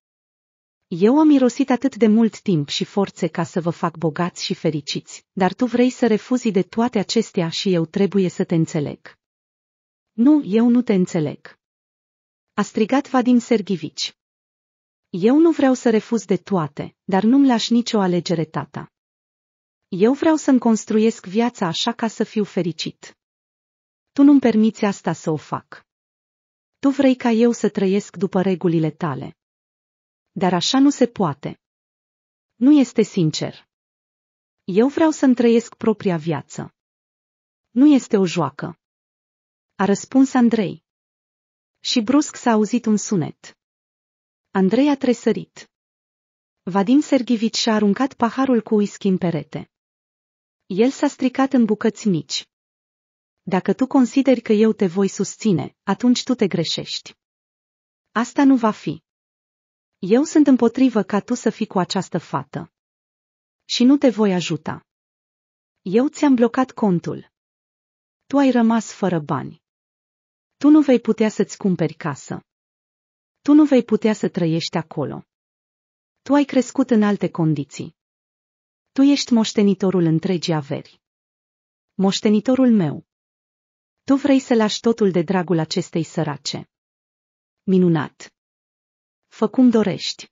A: Eu am irosit atât de mult timp și forțe ca să vă fac bogați și fericiți, dar tu vrei să refuzi de toate acestea și eu trebuie să te înțeleg. Nu, eu nu te înțeleg. A strigat Vadim Sergivici. Eu nu vreau să refuz de toate, dar nu-mi lași nicio alegere tata. Eu vreau să-mi construiesc viața așa ca să fiu fericit. Tu nu-mi permiți asta să o fac. Tu vrei ca eu să trăiesc după regulile tale. Dar așa nu se poate. Nu este sincer. Eu vreau să-mi trăiesc propria viață. Nu este o joacă. A răspuns Andrei. Și brusc s-a auzit un sunet. Andrei a tresărit. Vadim Sergivici și-a aruncat paharul cu whisky în perete. El s-a stricat în bucăți mici. Dacă tu consideri că eu te voi susține, atunci tu te greșești. Asta nu va fi. Eu sunt împotrivă ca tu să fii cu această fată. Și nu te voi ajuta. Eu ți-am blocat contul. Tu ai rămas fără bani. Tu nu vei putea să-ți cumperi casă. Tu nu vei putea să trăiești acolo. Tu ai crescut în alte condiții. Tu ești moștenitorul întregii averi. Moștenitorul meu. Tu vrei să lași totul de dragul acestei sărace. Minunat. Fă cum dorești.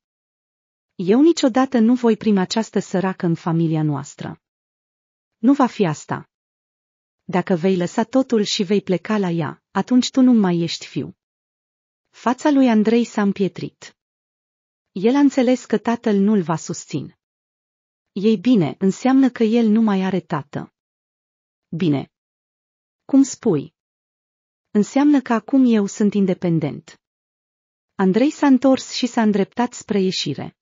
A: Eu niciodată nu voi primi această săracă în familia noastră. Nu va fi asta. Dacă vei lăsa totul și vei pleca la ea, atunci tu nu mai ești fiu. Fața lui Andrei s-a împietrit. El a înțeles că tatăl nu-l va susține. Ei bine, înseamnă că el nu mai are tată. Bine. Cum spui? Înseamnă că acum eu sunt independent. Andrei s-a întors și s-a îndreptat spre ieșire.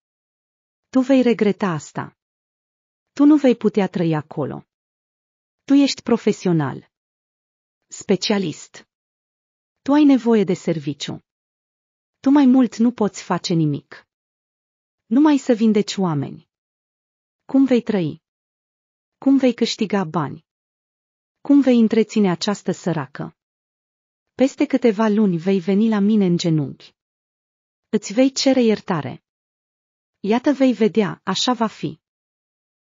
A: Tu vei regreta asta. Tu nu vei putea trăi acolo. Tu ești profesional. Specialist. Tu ai nevoie de serviciu. Tu mai mult nu poți face nimic. Numai să vindeci oameni. Cum vei trăi? Cum vei câștiga bani? Cum vei întreține această săracă? Peste câteva luni vei veni la mine în genunchi. Îți vei cere iertare. Iată vei vedea, așa va fi.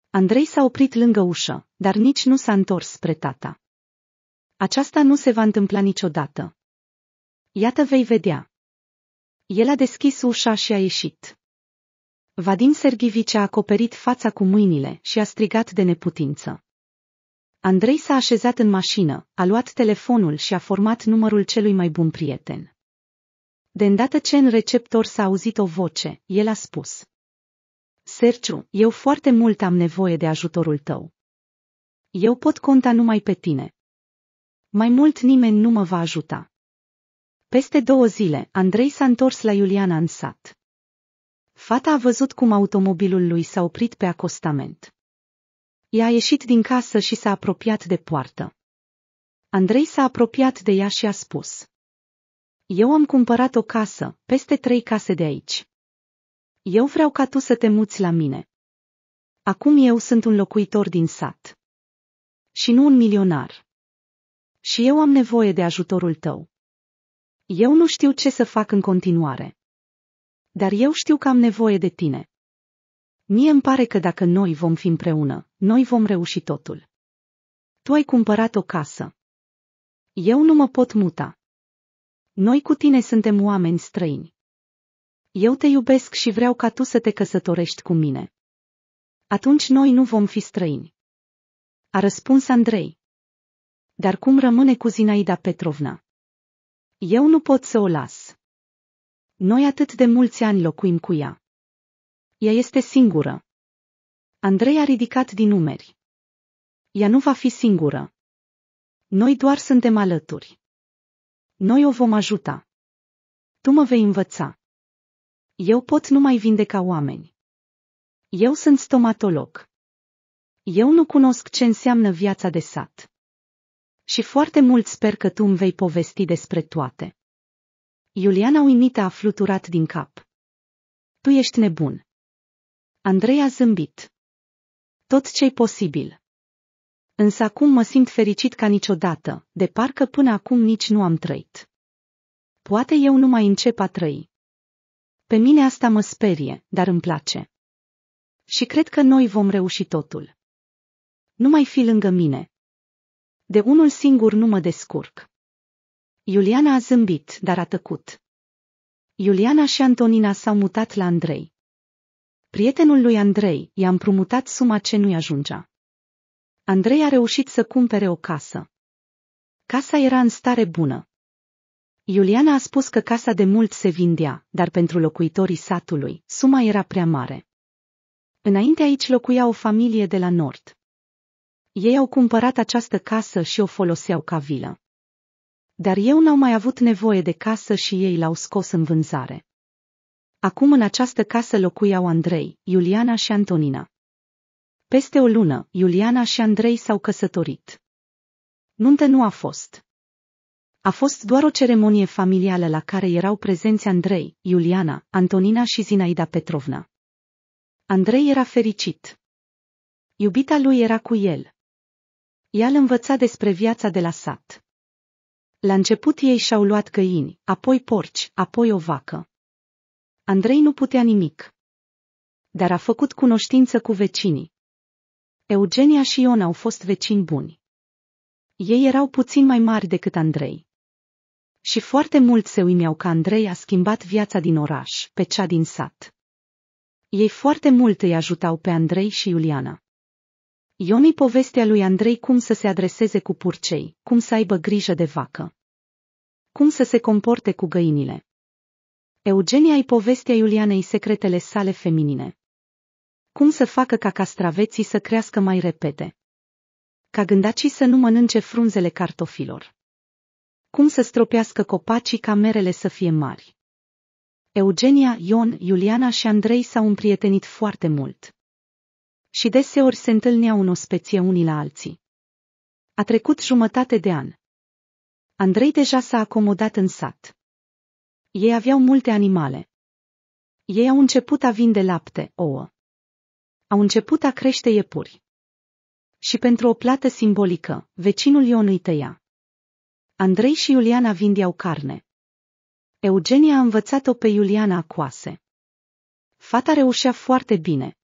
A: Andrei s-a oprit lângă ușă, dar nici nu s-a întors spre tata. Aceasta nu se va întâmpla niciodată. Iată vei vedea. El a deschis ușa și a ieșit. Vadim Serghivici a acoperit fața cu mâinile și a strigat de neputință. Andrei s-a așezat în mașină, a luat telefonul și a format numărul celui mai bun prieten. De îndată ce în receptor s-a auzit o voce, el a spus. Serciu, eu foarte mult am nevoie de ajutorul tău. Eu pot conta numai pe tine. Mai mult nimeni nu mă va ajuta. Peste două zile, Andrei s-a întors la Iuliana în sat. Fata a văzut cum automobilul lui s-a oprit pe acostament. Ea a ieșit din casă și s-a apropiat de poartă. Andrei s-a apropiat de ea și a spus. Eu am cumpărat o casă, peste trei case de aici. Eu vreau ca tu să te muți la mine. Acum eu sunt un locuitor din sat. Și nu un milionar. Și eu am nevoie de ajutorul tău. Eu nu știu ce să fac în continuare dar eu știu că am nevoie de tine. Mie îmi pare că dacă noi vom fi împreună, noi vom reuși totul. Tu ai cumpărat o casă. Eu nu mă pot muta. Noi cu tine suntem oameni străini. Eu te iubesc și vreau ca tu să te căsătorești cu mine. Atunci noi nu vom fi străini. A răspuns Andrei. Dar cum rămâne cu Zinaida Petrovna? Eu nu pot să o las. Noi atât de mulți ani locuim cu ea. Ea este singură. Andrei a ridicat din numeri. Ea nu va fi singură. Noi doar suntem alături. Noi o vom ajuta. Tu mă vei învăța. Eu pot numai vindeca oameni. Eu sunt stomatolog. Eu nu cunosc ce înseamnă viața de sat. Și foarte mult sper că tu îmi vei povesti despre toate. Iuliana uimită a fluturat din cap. Tu ești nebun. Andrei a zâmbit. Tot ce-i posibil. Însă acum mă simt fericit ca niciodată, de parcă până acum nici nu am trăit. Poate eu nu mai încep a trăi. Pe mine asta mă sperie, dar îmi place. Și cred că noi vom reuși totul. Nu mai fi lângă mine. De unul singur nu mă descurc. Iuliana a zâmbit, dar a tăcut. Iuliana și Antonina s-au mutat la Andrei. Prietenul lui Andrei i-a împrumutat suma ce nu-i ajungea. Andrei a reușit să cumpere o casă. Casa era în stare bună. Iuliana a spus că casa de mult se vindea, dar pentru locuitorii satului, suma era prea mare. Înainte aici locuia o familie de la nord. Ei au cumpărat această casă și o foloseau ca vilă. Dar eu n-au mai avut nevoie de casă și ei l-au scos în vânzare. Acum în această casă locuiau Andrei, Iuliana și Antonina. Peste o lună, Iuliana și Andrei s-au căsătorit. Nuntă nu a fost. A fost doar o ceremonie familială la care erau prezenți Andrei, Iuliana, Antonina și Zinaida Petrovna. Andrei era fericit. Iubita lui era cu el. Ea îl învăța despre viața de la sat. La început ei și-au luat găini, apoi porci, apoi o vacă. Andrei nu putea nimic. Dar a făcut cunoștință cu vecinii. Eugenia și Ion au fost vecini buni. Ei erau puțin mai mari decât Andrei. Și foarte mult se uimeau că Andrei a schimbat viața din oraș pe cea din sat. Ei foarte mult îi ajutau pe Andrei și Iuliana. Iomi povestea lui Andrei cum să se adreseze cu purcei, cum să aibă grijă de vacă. Cum să se comporte cu găinile. Eugenia îi povestea Iulianei secretele sale feminine. Cum să facă ca castraveții să crească mai repede. Ca gândacii să nu mănânce frunzele cartofilor. Cum să stropească copacii ca merele să fie mari. Eugenia, Ion, Iuliana și Andrei s-au împrietenit foarte mult și deseori se întâlneau în specie unii la alții. A trecut jumătate de an. Andrei deja s-a acomodat în sat. Ei aveau multe animale. Ei au început a vinde lapte, ouă. Au început a crește iepuri. Și pentru o plată simbolică, vecinul Ion îi tăia. Andrei și Iuliana vindeau carne. Eugenia a învățat-o pe Iuliana a Fata reușea foarte bine,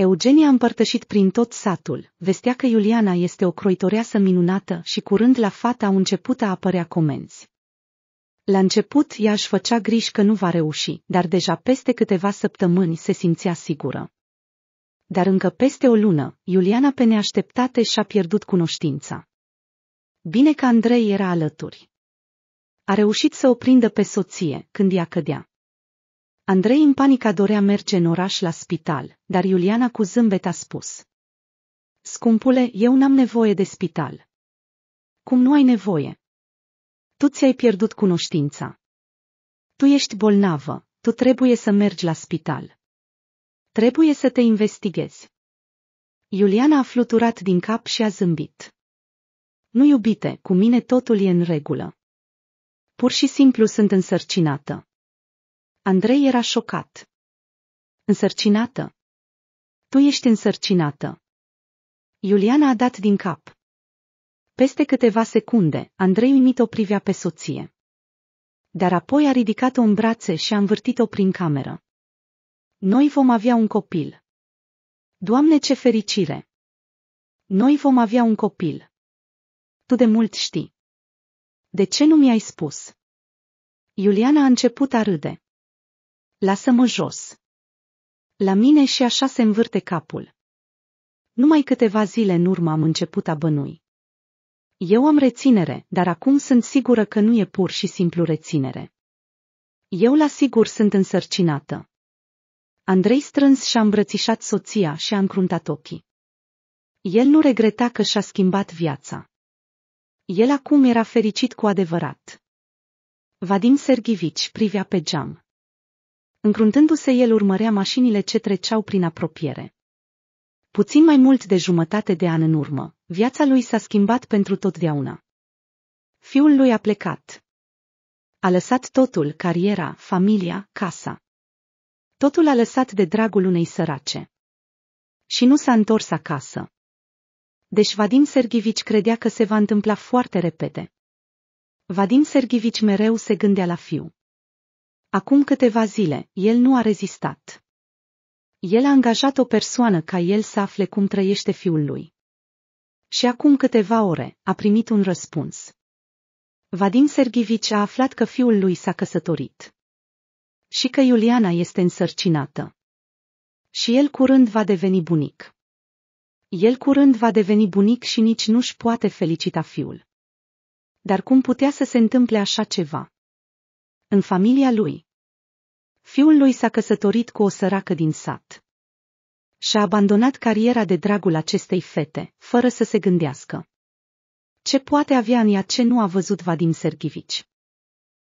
A: Eugenia a împărtășit prin tot satul, vestea că Iuliana este o croitoreasă minunată și curând la fata au început a apărea comenzi. La început ea își făcea griji că nu va reuși, dar deja peste câteva săptămâni se simțea sigură. Dar încă peste o lună, Iuliana pe neașteptate și-a pierdut cunoștința. Bine că Andrei era alături. A reușit să o prindă pe soție, când ea cădea. Andrei în panica dorea merge în oraș la spital, dar Iuliana cu zâmbet a spus. Scumpule, eu n-am nevoie de spital. Cum nu ai nevoie? Tu ți-ai pierdut cunoștința. Tu ești bolnavă, tu trebuie să mergi la spital. Trebuie să te investighezi. Iuliana a fluturat din cap și a zâmbit. Nu iubite, cu mine totul e în regulă. Pur și simplu sunt însărcinată. Andrei era șocat. Însărcinată. Tu ești însărcinată. Iuliana a dat din cap. Peste câteva secunde, Andrei uimit o privea pe soție. Dar apoi a ridicat-o în brațe și a învârtit-o prin cameră. Noi vom avea un copil. Doamne, ce fericire! Noi vom avea un copil. Tu de mult știi. De ce nu mi-ai spus? Iuliana a început a râde. Lasă-mă jos. La mine și așa se învârte capul. Numai câteva zile în urmă am început a bănui. Eu am reținere, dar acum sunt sigură că nu e pur și simplu reținere. Eu la sigur sunt însărcinată. Andrei strâns și-a îmbrățișat soția și a încruntat ochii. El nu regreta că și-a schimbat viața. El acum era fericit cu adevărat. Vadim Sergivici privea pe geam. Încruntându-se el urmărea mașinile ce treceau prin apropiere. Puțin mai mult de jumătate de an în urmă, viața lui s-a schimbat pentru totdeauna. Fiul lui a plecat. A lăsat totul, cariera, familia, casa. Totul a lăsat de dragul unei sărace. Și nu s-a întors acasă. Deci Vadim Sergivici credea că se va întâmpla foarte repede. Vadim Sergivici mereu se gândea la fiu. Acum câteva zile, el nu a rezistat. El a angajat o persoană ca el să afle cum trăiește fiul lui. Și acum câteva ore a primit un răspuns. Vadim Sergivici a aflat că fiul lui s-a căsătorit. Și că Iuliana este însărcinată. Și el curând va deveni bunic. El curând va deveni bunic și nici nu-și poate felicita fiul. Dar cum putea să se întâmple așa ceva? în familia lui. Fiul lui s-a căsătorit cu o săracă din sat. Și-a abandonat cariera de dragul acestei fete, fără să se gândească. Ce poate avea în ea ce nu a văzut Vadim Sergivici?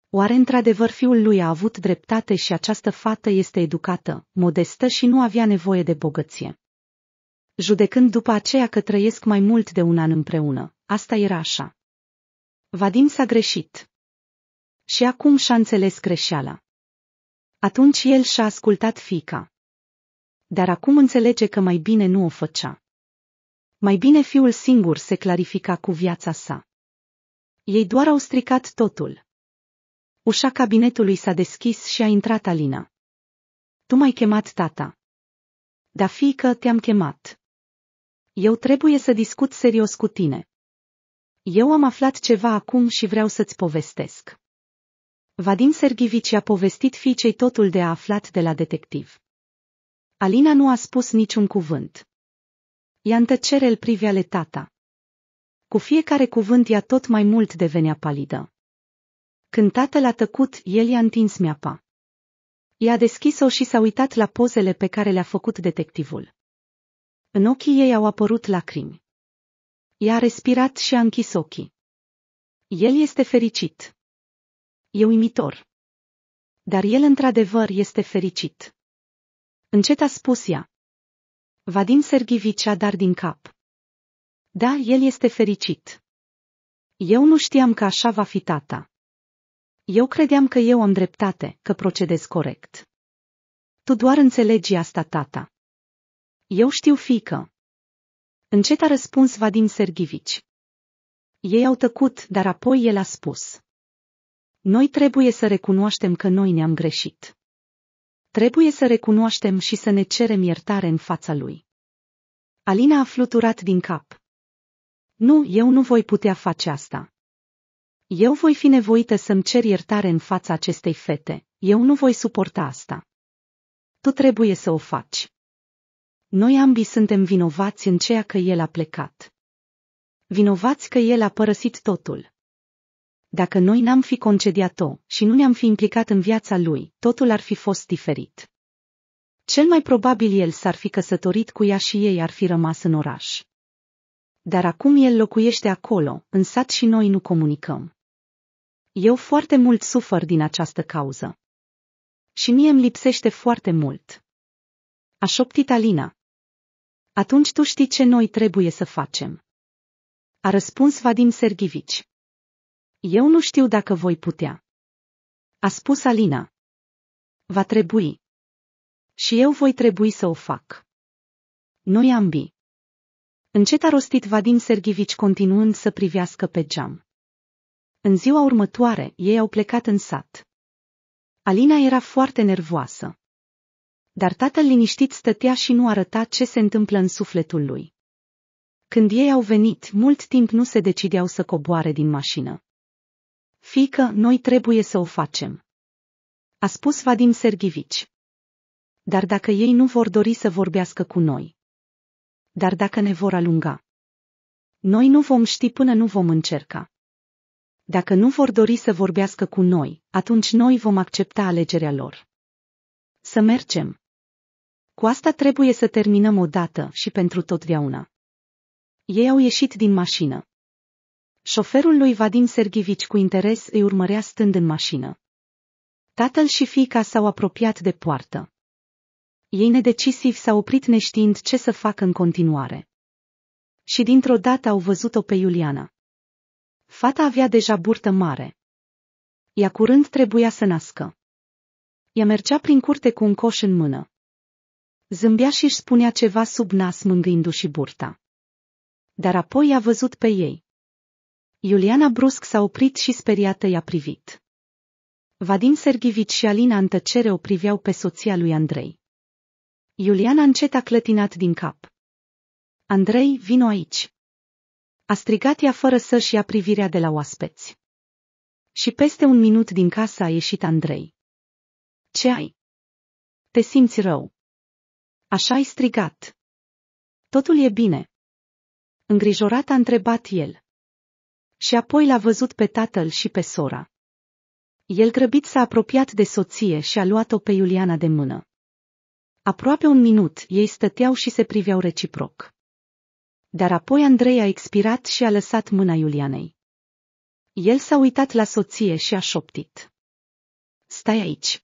A: Oare într-adevăr fiul lui a avut dreptate și această fată este educată, modestă și nu avea nevoie de bogăție? Judecând după aceea că trăiesc mai mult de un an împreună, asta era așa. Vadim s-a greșit și acum și-a înțeles greșeala. Atunci el și-a ascultat fica. Dar acum înțelege că mai bine nu o făcea. Mai bine fiul singur se clarifica cu viața sa. Ei doar au stricat totul. Ușa cabinetului s-a deschis și a intrat Alina. Tu m-ai chemat tata. Da, fiică, te-am chemat. Eu trebuie să discut serios cu tine. Eu am aflat ceva acum și vreau să-ți povestesc. Vadim Sergivici a povestit fiicei totul de a aflat de la detectiv. Alina nu a spus niciun cuvânt. Ea în tăcere îl privea le tata. Cu fiecare cuvânt ea tot mai mult devenea palidă. Când tatăl a tăcut, el i-a întins miapa. Ea a deschis-o și s-a uitat la pozele pe care le-a făcut detectivul. În ochii ei au apărut lacrimi. Ea a respirat și a închis ochii. El este fericit. E uimitor. Dar el într-adevăr este fericit. Încet a spus ea. Vadim Sergivici a dar din cap. Da, el este fericit. Eu nu știam că așa va fi tata. Eu credeam că eu am dreptate, că procedez corect. Tu doar înțelegi asta, tata. Eu știu, fică. Încet a răspuns Vadim Sergivici. Ei au tăcut, dar apoi el a spus. Noi trebuie să recunoaștem că noi ne-am greșit. Trebuie să recunoaștem și să ne cerem iertare în fața lui. Alina a fluturat din cap. Nu, eu nu voi putea face asta. Eu voi fi nevoită să-mi cer iertare în fața acestei fete, eu nu voi suporta asta. Tu trebuie să o faci. Noi ambii suntem vinovați în ceea că el a plecat. Vinovați că el a părăsit totul. Dacă noi n-am fi concediat-o și nu ne-am fi implicat în viața lui, totul ar fi fost diferit. Cel mai probabil el s-ar fi căsătorit cu ea și ei ar fi rămas în oraș. Dar acum el locuiește acolo, în sat și noi nu comunicăm. Eu foarte mult sufăr din această cauză. Și mie îmi lipsește foarte mult. A șoptit Alina. Atunci tu știi ce noi trebuie să facem. A răspuns Vadim Sergivici. Eu nu știu dacă voi putea. A spus Alina. Va trebui. Și eu voi trebui să o fac. Noi ambii. Încet a rostit Vadim Sergivici continuând să privească pe geam. În ziua următoare, ei au plecat în sat. Alina era foarte nervoasă. Dar tatăl liniștit stătea și nu arăta ce se întâmplă în sufletul lui. Când ei au venit, mult timp nu se decideau să coboare din mașină. Fică, noi trebuie să o facem. A spus Vadim Sergivici. Dar dacă ei nu vor dori să vorbească cu noi. Dar dacă ne vor alunga. Noi nu vom ști până nu vom încerca. Dacă nu vor dori să vorbească cu noi, atunci noi vom accepta alegerea lor. Să mergem. Cu asta trebuie să terminăm odată și pentru totdeauna. Ei au ieșit din mașină. Șoferul lui Vadim Sergivici cu interes îi urmărea stând în mașină. Tatăl și fiica s-au apropiat de poartă. Ei nedecisiv s-au oprit neștiind ce să facă în continuare. Și dintr-o dată au văzut-o pe Iuliana. Fata avea deja burtă mare. Ea curând trebuia să nască. Ea mergea prin curte cu un coș în mână. Zâmbea și își spunea ceva sub nas mângâindu-și burta. Dar apoi a văzut pe ei. Iuliana brusc s-a oprit și speriată i-a privit. Vadim Sergivici și Alina în tăcere o priveau pe soția lui Andrei. Iuliana încet a clătinat din cap. Andrei, vino aici. A strigat ea fără să-și ia privirea de la oaspeți. Și peste un minut din casa a ieșit Andrei. Ce ai? Te simți rău. Așa ai strigat. Totul e bine. Îngrijorat a întrebat el și apoi l-a văzut pe tatăl și pe sora. El grăbit s-a apropiat de soție și a luat-o pe Iuliana de mână. Aproape un minut ei stăteau și se priveau reciproc. Dar apoi Andrei a expirat și a lăsat mâna Iulianei. El s-a uitat la soție și a șoptit. Stai aici.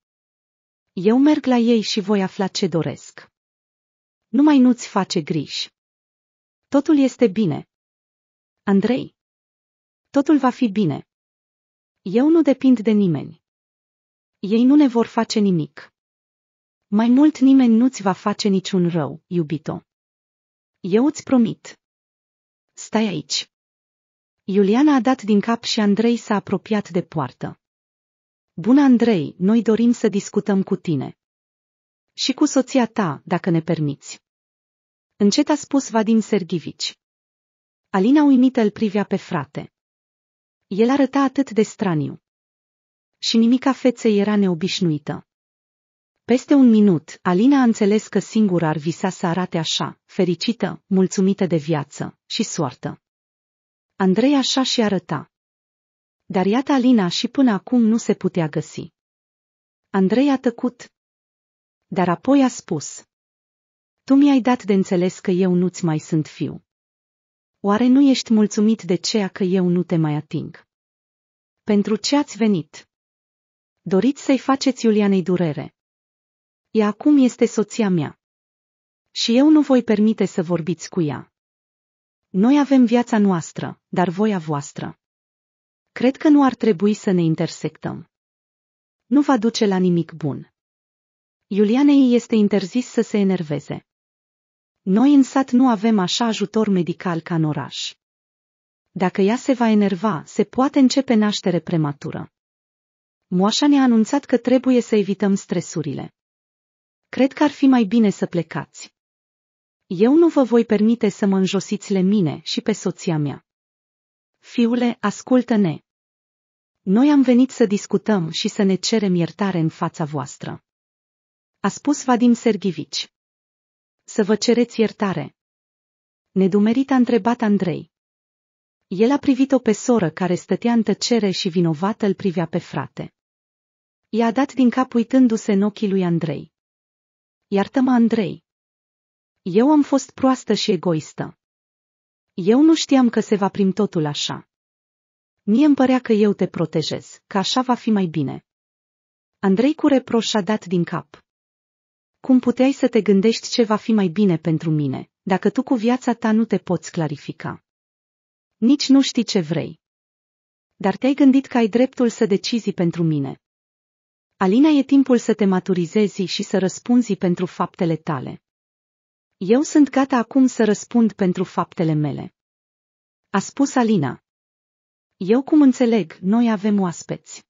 A: Eu merg la ei și voi afla ce doresc. Numai nu-ți face griji. Totul este bine. Andrei. Totul va fi bine. Eu nu depind de nimeni. Ei nu ne vor face nimic. Mai mult nimeni nu-ți va face niciun rău, iubito. Eu îți promit. Stai aici. Iuliana a dat din cap și Andrei s-a apropiat de poartă. Bună, Andrei, noi dorim să discutăm cu tine. Și cu soția ta, dacă ne permiți. Încet a spus Vadim Sergivici. Alina uimită îl privea pe frate. El arăta atât de straniu. Și nimica feței era neobișnuită. Peste un minut, Alina a înțeles că singur ar visa să arate așa, fericită, mulțumită de viață și soartă. Andrei așa și arăta. Dar iată Alina și până acum nu se putea găsi. Andrei a tăcut. Dar apoi a spus. Tu mi-ai dat de înțeles că eu nu-ți mai sunt fiu. Oare nu ești mulțumit de ceea că eu nu te mai ating? Pentru ce ați venit? Doriți să-i faceți Iulianei durere. Ea acum este soția mea. Și eu nu voi permite să vorbiți cu ea. Noi avem viața noastră, dar voi voastră. Cred că nu ar trebui să ne intersectăm. Nu va duce la nimic bun. Iulianei este interzis să se enerveze. Noi în sat nu avem așa ajutor medical ca în oraș. Dacă ea se va enerva, se poate începe naștere prematură. Moașa ne-a anunțat că trebuie să evităm stresurile. Cred că ar fi mai bine să plecați. Eu nu vă voi permite să mă înjosiți le mine și pe soția mea. Fiule, ascultă-ne. Noi am venit să discutăm și să ne cerem iertare în fața voastră. A spus Vadim Sergivici să vă cereți iertare. Nedumerit a întrebat Andrei. El a privit-o pe soră care stătea în tăcere și vinovată îl privea pe frate. I-a dat din cap uitându-se în ochii lui Andrei. Iartă-mă, Andrei. Eu am fost proastă și egoistă. Eu nu știam că se va prim totul așa. Mie îmi părea că eu te protejez, că așa va fi mai bine. Andrei cu reproș a dat din cap. Cum puteai să te gândești ce va fi mai bine pentru mine, dacă tu cu viața ta nu te poți clarifica? Nici nu știi ce vrei. Dar te-ai gândit că ai dreptul să decizi pentru mine. Alina e timpul să te maturizezi și să răspunzi pentru faptele tale. Eu sunt gata acum să răspund pentru faptele mele. A spus Alina. Eu cum înțeleg, noi avem oaspeți.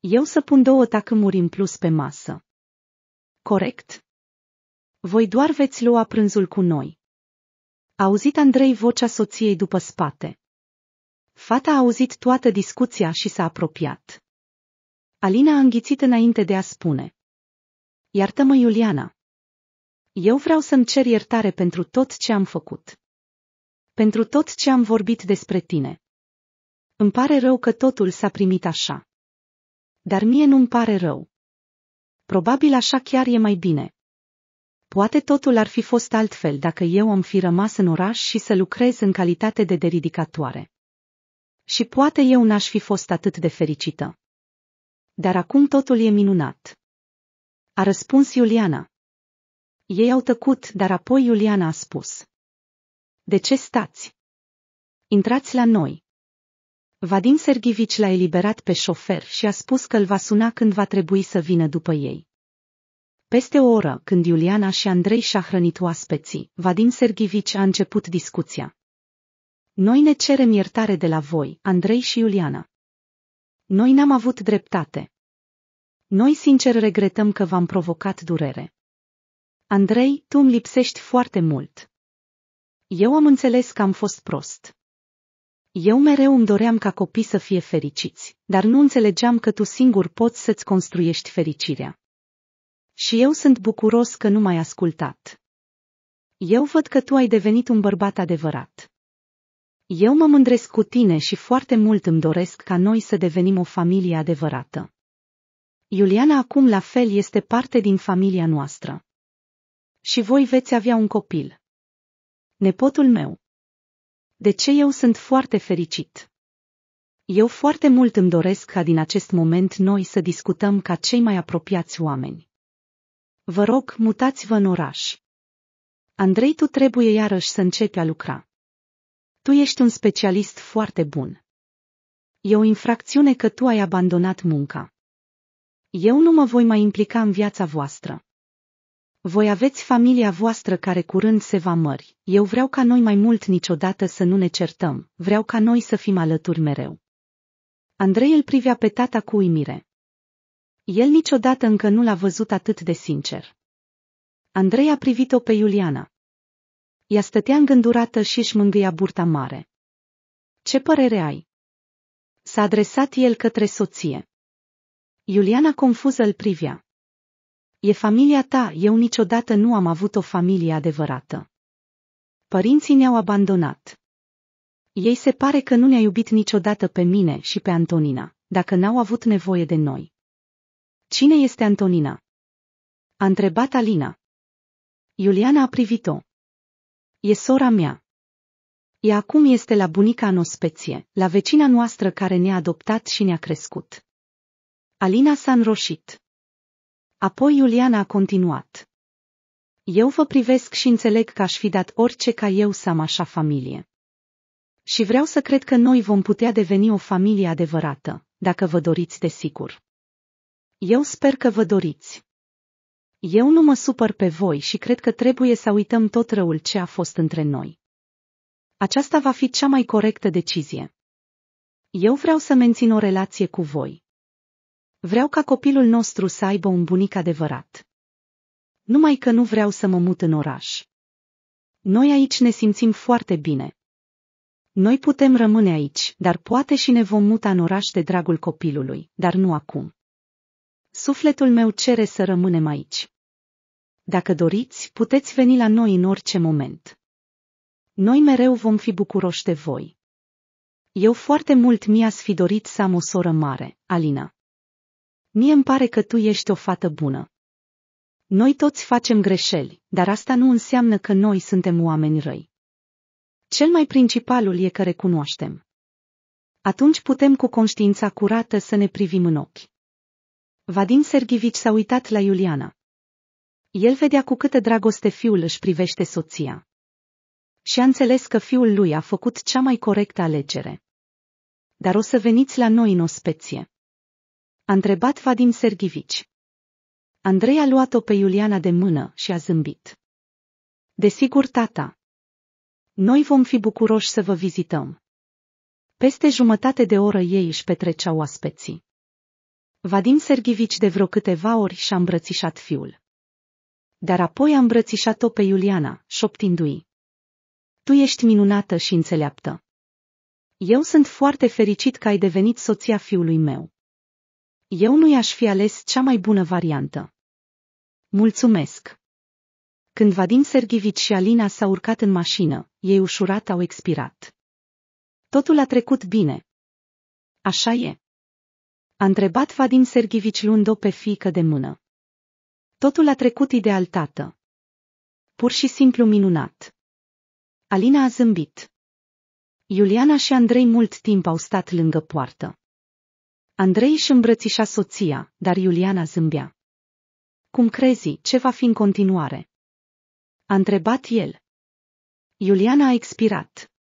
A: Eu să pun două tacâmuri în plus pe masă corect? Voi doar veți lua prânzul cu noi. A auzit Andrei vocea soției după spate. Fata a auzit toată discuția și s-a apropiat. Alina a înghițit înainte de a spune. Iartă-mă, Iuliana. Eu vreau să-mi cer iertare pentru tot ce am făcut. Pentru tot ce am vorbit despre tine. Îmi pare rău că totul s-a primit așa. Dar mie nu-mi pare rău. Probabil așa chiar e mai bine. Poate totul ar fi fost altfel dacă eu am fi rămas în oraș și să lucrez în calitate de deridicatoare. Și poate eu n-aș fi fost atât de fericită. Dar acum totul e minunat. A răspuns Iuliana. Ei au tăcut, dar apoi Iuliana a spus. De ce stați? Intrați la noi. Vadim Sergivici l-a eliberat pe șofer și a spus că îl va suna când va trebui să vină după ei. Peste o oră, când Iuliana și Andrei și-a hrănit oaspeții, Vadim Sergivici a început discuția. Noi ne cerem iertare de la voi, Andrei și Iuliana. Noi n-am avut dreptate. Noi sincer regretăm că v-am provocat durere. Andrei, tu îmi lipsești foarte mult. Eu am înțeles că am fost prost. Eu mereu îmi doream ca copii să fie fericiți, dar nu înțelegeam că tu singur poți să-ți construiești fericirea. Și eu sunt bucuros că nu m-ai ascultat. Eu văd că tu ai devenit un bărbat adevărat. Eu mă mândresc cu tine și foarte mult îmi doresc ca noi să devenim o familie adevărată. Iuliana acum la fel este parte din familia noastră. Și voi veți avea un copil. Nepotul meu. De ce eu sunt foarte fericit? Eu foarte mult îmi doresc ca din acest moment noi să discutăm ca cei mai apropiați oameni. Vă rog, mutați-vă în oraș. Andrei, tu trebuie iarăși să începi a lucra. Tu ești un specialist foarte bun. E o infracțiune că tu ai abandonat munca. Eu nu mă voi mai implica în viața voastră. Voi aveți familia voastră care curând se va mări. Eu vreau ca noi mai mult niciodată să nu ne certăm. Vreau ca noi să fim alături mereu. Andrei îl privea pe tata cu uimire. El niciodată încă nu l-a văzut atât de sincer. Andrei a privit-o pe Iuliana. Ea stătea îngândurată și își mângâia burta mare. Ce părere ai? S-a adresat el către soție. Iuliana confuză îl privea. E familia ta, eu niciodată nu am avut o familie adevărată. Părinții ne-au abandonat. Ei se pare că nu ne-a iubit niciodată pe mine și pe Antonina, dacă n-au avut nevoie de noi. Cine este Antonina? A întrebat Alina. Iuliana a privit-o. E sora mea. Ea acum este la bunica în specie, la vecina noastră care ne-a adoptat și ne-a crescut. Alina s-a înroșit. Apoi Iuliana a continuat. Eu vă privesc și înțeleg că aș fi dat orice ca eu să am așa familie. Și vreau să cred că noi vom putea deveni o familie adevărată, dacă vă doriți desigur. Eu sper că vă doriți. Eu nu mă supăr pe voi și cred că trebuie să uităm tot răul ce a fost între noi. Aceasta va fi cea mai corectă decizie. Eu vreau să mențin o relație cu voi. Vreau ca copilul nostru să aibă un bunic adevărat. Numai că nu vreau să mă mut în oraș. Noi aici ne simțim foarte bine. Noi putem rămâne aici, dar poate și ne vom muta în oraș de dragul copilului, dar nu acum. Sufletul meu cere să rămânem aici. Dacă doriți, puteți veni la noi în orice moment. Noi mereu vom fi bucuroși de voi. Eu foarte mult mi-ați fi dorit să am o soră mare, Alina. Mie îmi pare că tu ești o fată bună. Noi toți facem greșeli, dar asta nu înseamnă că noi suntem oameni răi. Cel mai principalul e că recunoaștem. Atunci putem cu conștiința curată să ne privim în ochi. Vadim Sergivici s-a uitat la Iuliana. El vedea cu câtă dragoste fiul își privește soția. Și a înțeles că fiul lui a făcut cea mai corectă alegere. Dar o să veniți la noi în ospeție. A întrebat Vadim Sergivici. Andrei a luat-o pe Iuliana de mână și a zâmbit. Desigur, tata. Noi vom fi bucuroși să vă vizităm. Peste jumătate de oră ei își petreceau aspeții. Vadim Sergivici de vreo câteva ori și-a îmbrățișat fiul. Dar apoi a îmbrățișat-o pe Iuliana, șoptindu-i. Tu ești minunată și înțeleaptă. Eu sunt foarte fericit că ai devenit soția fiului meu. Eu nu i-aș fi ales cea mai bună variantă. Mulțumesc! Când Vadim Sergivici și Alina s-au urcat în mașină, ei ușurat au expirat. Totul a trecut bine. Așa e. A întrebat Vadim Sergivici luând-o pe fiică de mână. Totul a trecut ideal, tată. Pur și simplu minunat. Alina a zâmbit. Iuliana și Andrei mult timp au stat lângă poartă. Andrei își îmbrățișa soția, dar Iuliana zâmbea. Cum crezi, ce va fi în continuare? A întrebat el. Iuliana a expirat.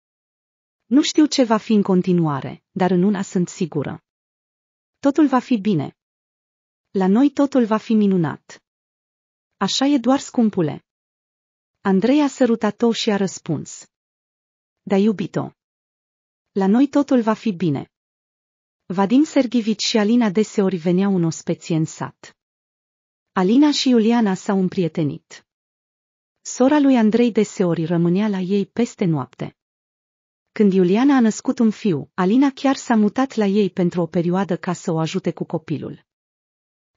A: Nu știu ce va fi în continuare, dar în una sunt sigură. Totul va fi bine. La noi totul va fi minunat. Așa e doar, scumpule. Andrei a sărutat-o și a răspuns. Da, iubito. La noi totul va fi bine. Vadim Serghivit și Alina deseori veneau în ospeție în sat. Alina și Iuliana s-au împrietenit. Sora lui Andrei deseori rămânea la ei peste noapte. Când Iuliana a născut un fiu, Alina chiar s-a mutat la ei pentru o perioadă ca să o ajute cu copilul.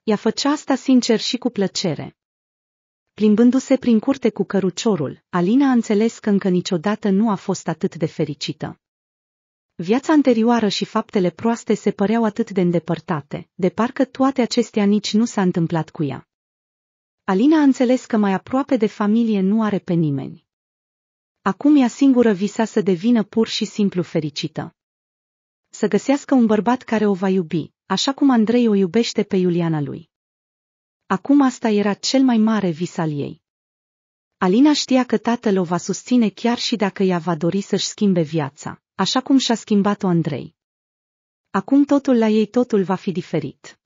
A: Ea făcea asta sincer și cu plăcere. Plimbându-se prin curte cu căruciorul, Alina a înțeles că încă niciodată nu a fost atât de fericită. Viața anterioară și faptele proaste se păreau atât de îndepărtate, de parcă toate acestea nici nu s-a întâmplat cu ea. Alina a înțeles că mai aproape de familie nu are pe nimeni. Acum ea singură visa să devină pur și simplu fericită. Să găsească un bărbat care o va iubi, așa cum Andrei o iubește pe Iuliana lui. Acum asta era cel mai mare vis al ei. Alina știa că tatăl o va susține chiar și dacă ea va dori să-și schimbe viața așa cum și-a schimbat-o Andrei. Acum totul la ei totul va fi diferit.